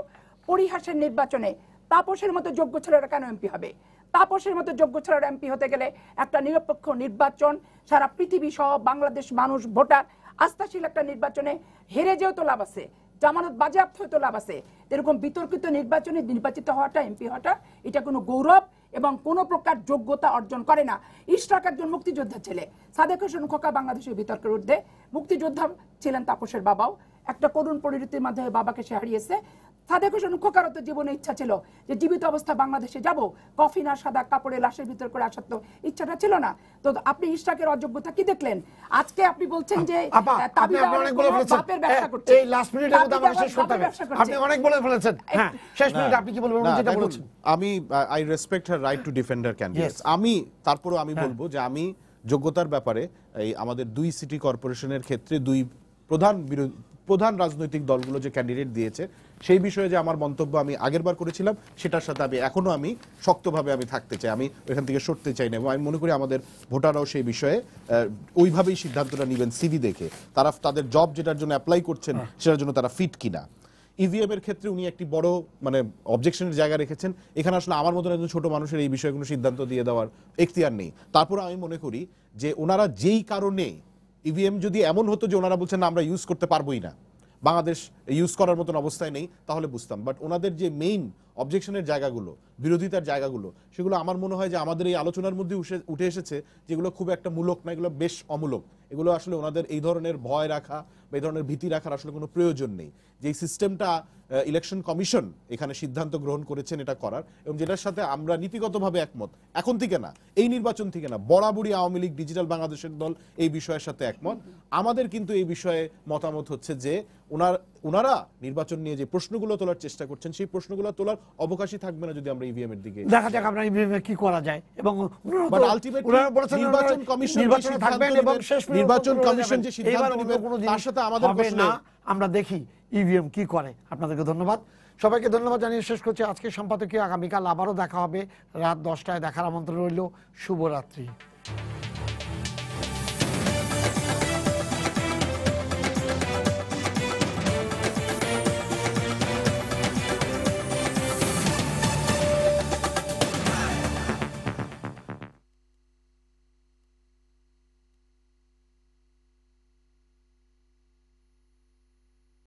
পরিহাসের নির্বাচনে তাপসের মতো যোগ্য ছেলেরা কেন এমপি হবে তাপসের মতো যোগ্য ছেলেরা এমপি হতে গেলে একটা নিরপেক্ষ নির্বাচন সারা পৃথিবী সহ বাংলাদেশ মানুষ ভোটার আস্থাশীল একটা নির্বাচনে হেরে যেও তো লাভ আছে জামানত বাজেয়াপ্ত হয়তো লাভ আছে এরকম বিতর্কিত নির্বাচনে নির্বাচিত হওয়াটা এমপি হওয়াটা এটা কোনো গৌরব এবং কোনো প্রকার যোগ্যতা অর্জন করে না ইশরাক একজন মুক্তিযোদ্ধা ছেলে সাদেক হোসেন খোকা বাংলাদেশের বিতর্কের ঊর্ধ্বে মুক্তিযোদ্ধা ছিলেন তাপসের বাবাও একটা করুণ পরিণতির মাধ্যমে বাবাকে সে হারিয়েছে সাদেক হোসেন খোকারত জীবনে ইচ্ছা ছিল যে জীবিত অবস্থা বাংলাদেশে যাব কফিন আর সাদা কাপড়ে লাশের ভিতর করে আসার তো ইচ্ছাটা ছিল না তো আপনি ইশাকের অযোগ্যতা কি দেখলেন আজকে আপনি বলছেন যে বাপের ব্যবসা করছে এই লাস্ট মিনিটে আমাকে শেষ করতে হবে আপনি অনেক বলে ফেলেছেন হ্যাঁ, হ্যাঁ শেষ মিনিটে আপনি কি বলবেন যেটা বলেছেন আমি I respect her right to defender candidates আমি তারপরে আমি হ্যাঁ। বলবো যে আমি যোগ্যতার ব্যাপারে এই আমাদের দুই সিটি কর্পোরেশনের ক্ষেত্রে দুই প্রধান বিরোধী প্রধান রাজনৈতিক দলগুলো যে ক্যান্ডিডেট দিয়েছে সেই বিষয়ে যে আমার মন্তব্য আমি আগের বার করেছিলাম সেটার সাথে আমি এখনও আমি শক্তভাবে আমি থাকতে চাই আমি এখান থেকে সরতে চাই না এবং আমি মনে করি আমাদের ভোটাররাও সেই বিষয়ে ওইভাবেই সিদ্ধান্তটা নেবেন সিভি দেখে তারা তাদের জব যেটার জন্য অ্যাপ্লাই করছেন হ্যাঁ। সেটার জন্য তারা ফিট কিনা ইভিএম e এর ক্ষেত্রে উনি একটি বড় মানে অবজেকশনের জায়গা রেখেছেন এখানে আসলে আমার মতন একজন ছোট মানুষের এই বিষয়ে কোনো সিদ্ধান্ত দিয়ে দেওয়ার এখতিয়ার নেই তারপর আমি মনে করি যে ওনারা যেই কারণে ইভিএম যদি এমন হতো যে ওনারা বলছেন না আমরা ইউজ করতে পারবোই না বাংলাদেশ ইউজ করার মতন অবস্থায় নেই তাহলে বুঝতাম বাট ওনাদের যে মেইন অবজেকশনের জায়গাগুলো বিরোধিতার জায়গাগুলো সেগুলো আমার মনে হয় যে আমাদের এই আলোচনার মধ্যে উঠে এসেছে যেগুলো খুব একটা মূলক না এগুলো বেশ অমূলক এগুলো আসলে ওনাদের এই ধরনের ভয় রাখা বা এই ধরনের ভীতি রাখার আসলে কোনো প্রয়োজন নেই যে সিস্টেমটা ইলেকশন কমিশন এখানে সিদ্ধান্ত গ্রহণ করেছেন এটা করার এবং যেটার সাথে আমরা নীতিগতভাবে একমত এখন থেকে না এই নির্বাচন থেকে না বরাবরই আওয়ামী লীগ ডিজিটাল বাংলাদেশের দল এই বিষয়ের সাথে একমত আমাদের কিন্তু এই বিষয়ে মতামত হচ্ছে যে ওনার ওনারা নির্বাচন নিয়ে যে প্রশ্নগুলো তোলার চেষ্টা করছেন সেই প্রশ্নগুলো তোলার অবকাশই থাকবে না যদি আমরা ইভিএম e এর দিকে দেখা যাক আমরা ইভিএম e কি করা যায় এবং নির্বাচন কমিশন থাকবেন এবং শেষ নির্বাচন কমিশন যে সিদ্ধান্ত নেবে তার সাথে আমাদের না আমরা দেখি ইভিএম e কি করে আপনাদেরকে ধন্যবাদ সবাইকে ধন্যবাদ জানিয়ে শেষ করছি আজকে সম্পাদকীয় আগামীকাল আবারও দেখা হবে রাত দশটায় দেখার আমন্ত্রণ রইল শুভরাত্রি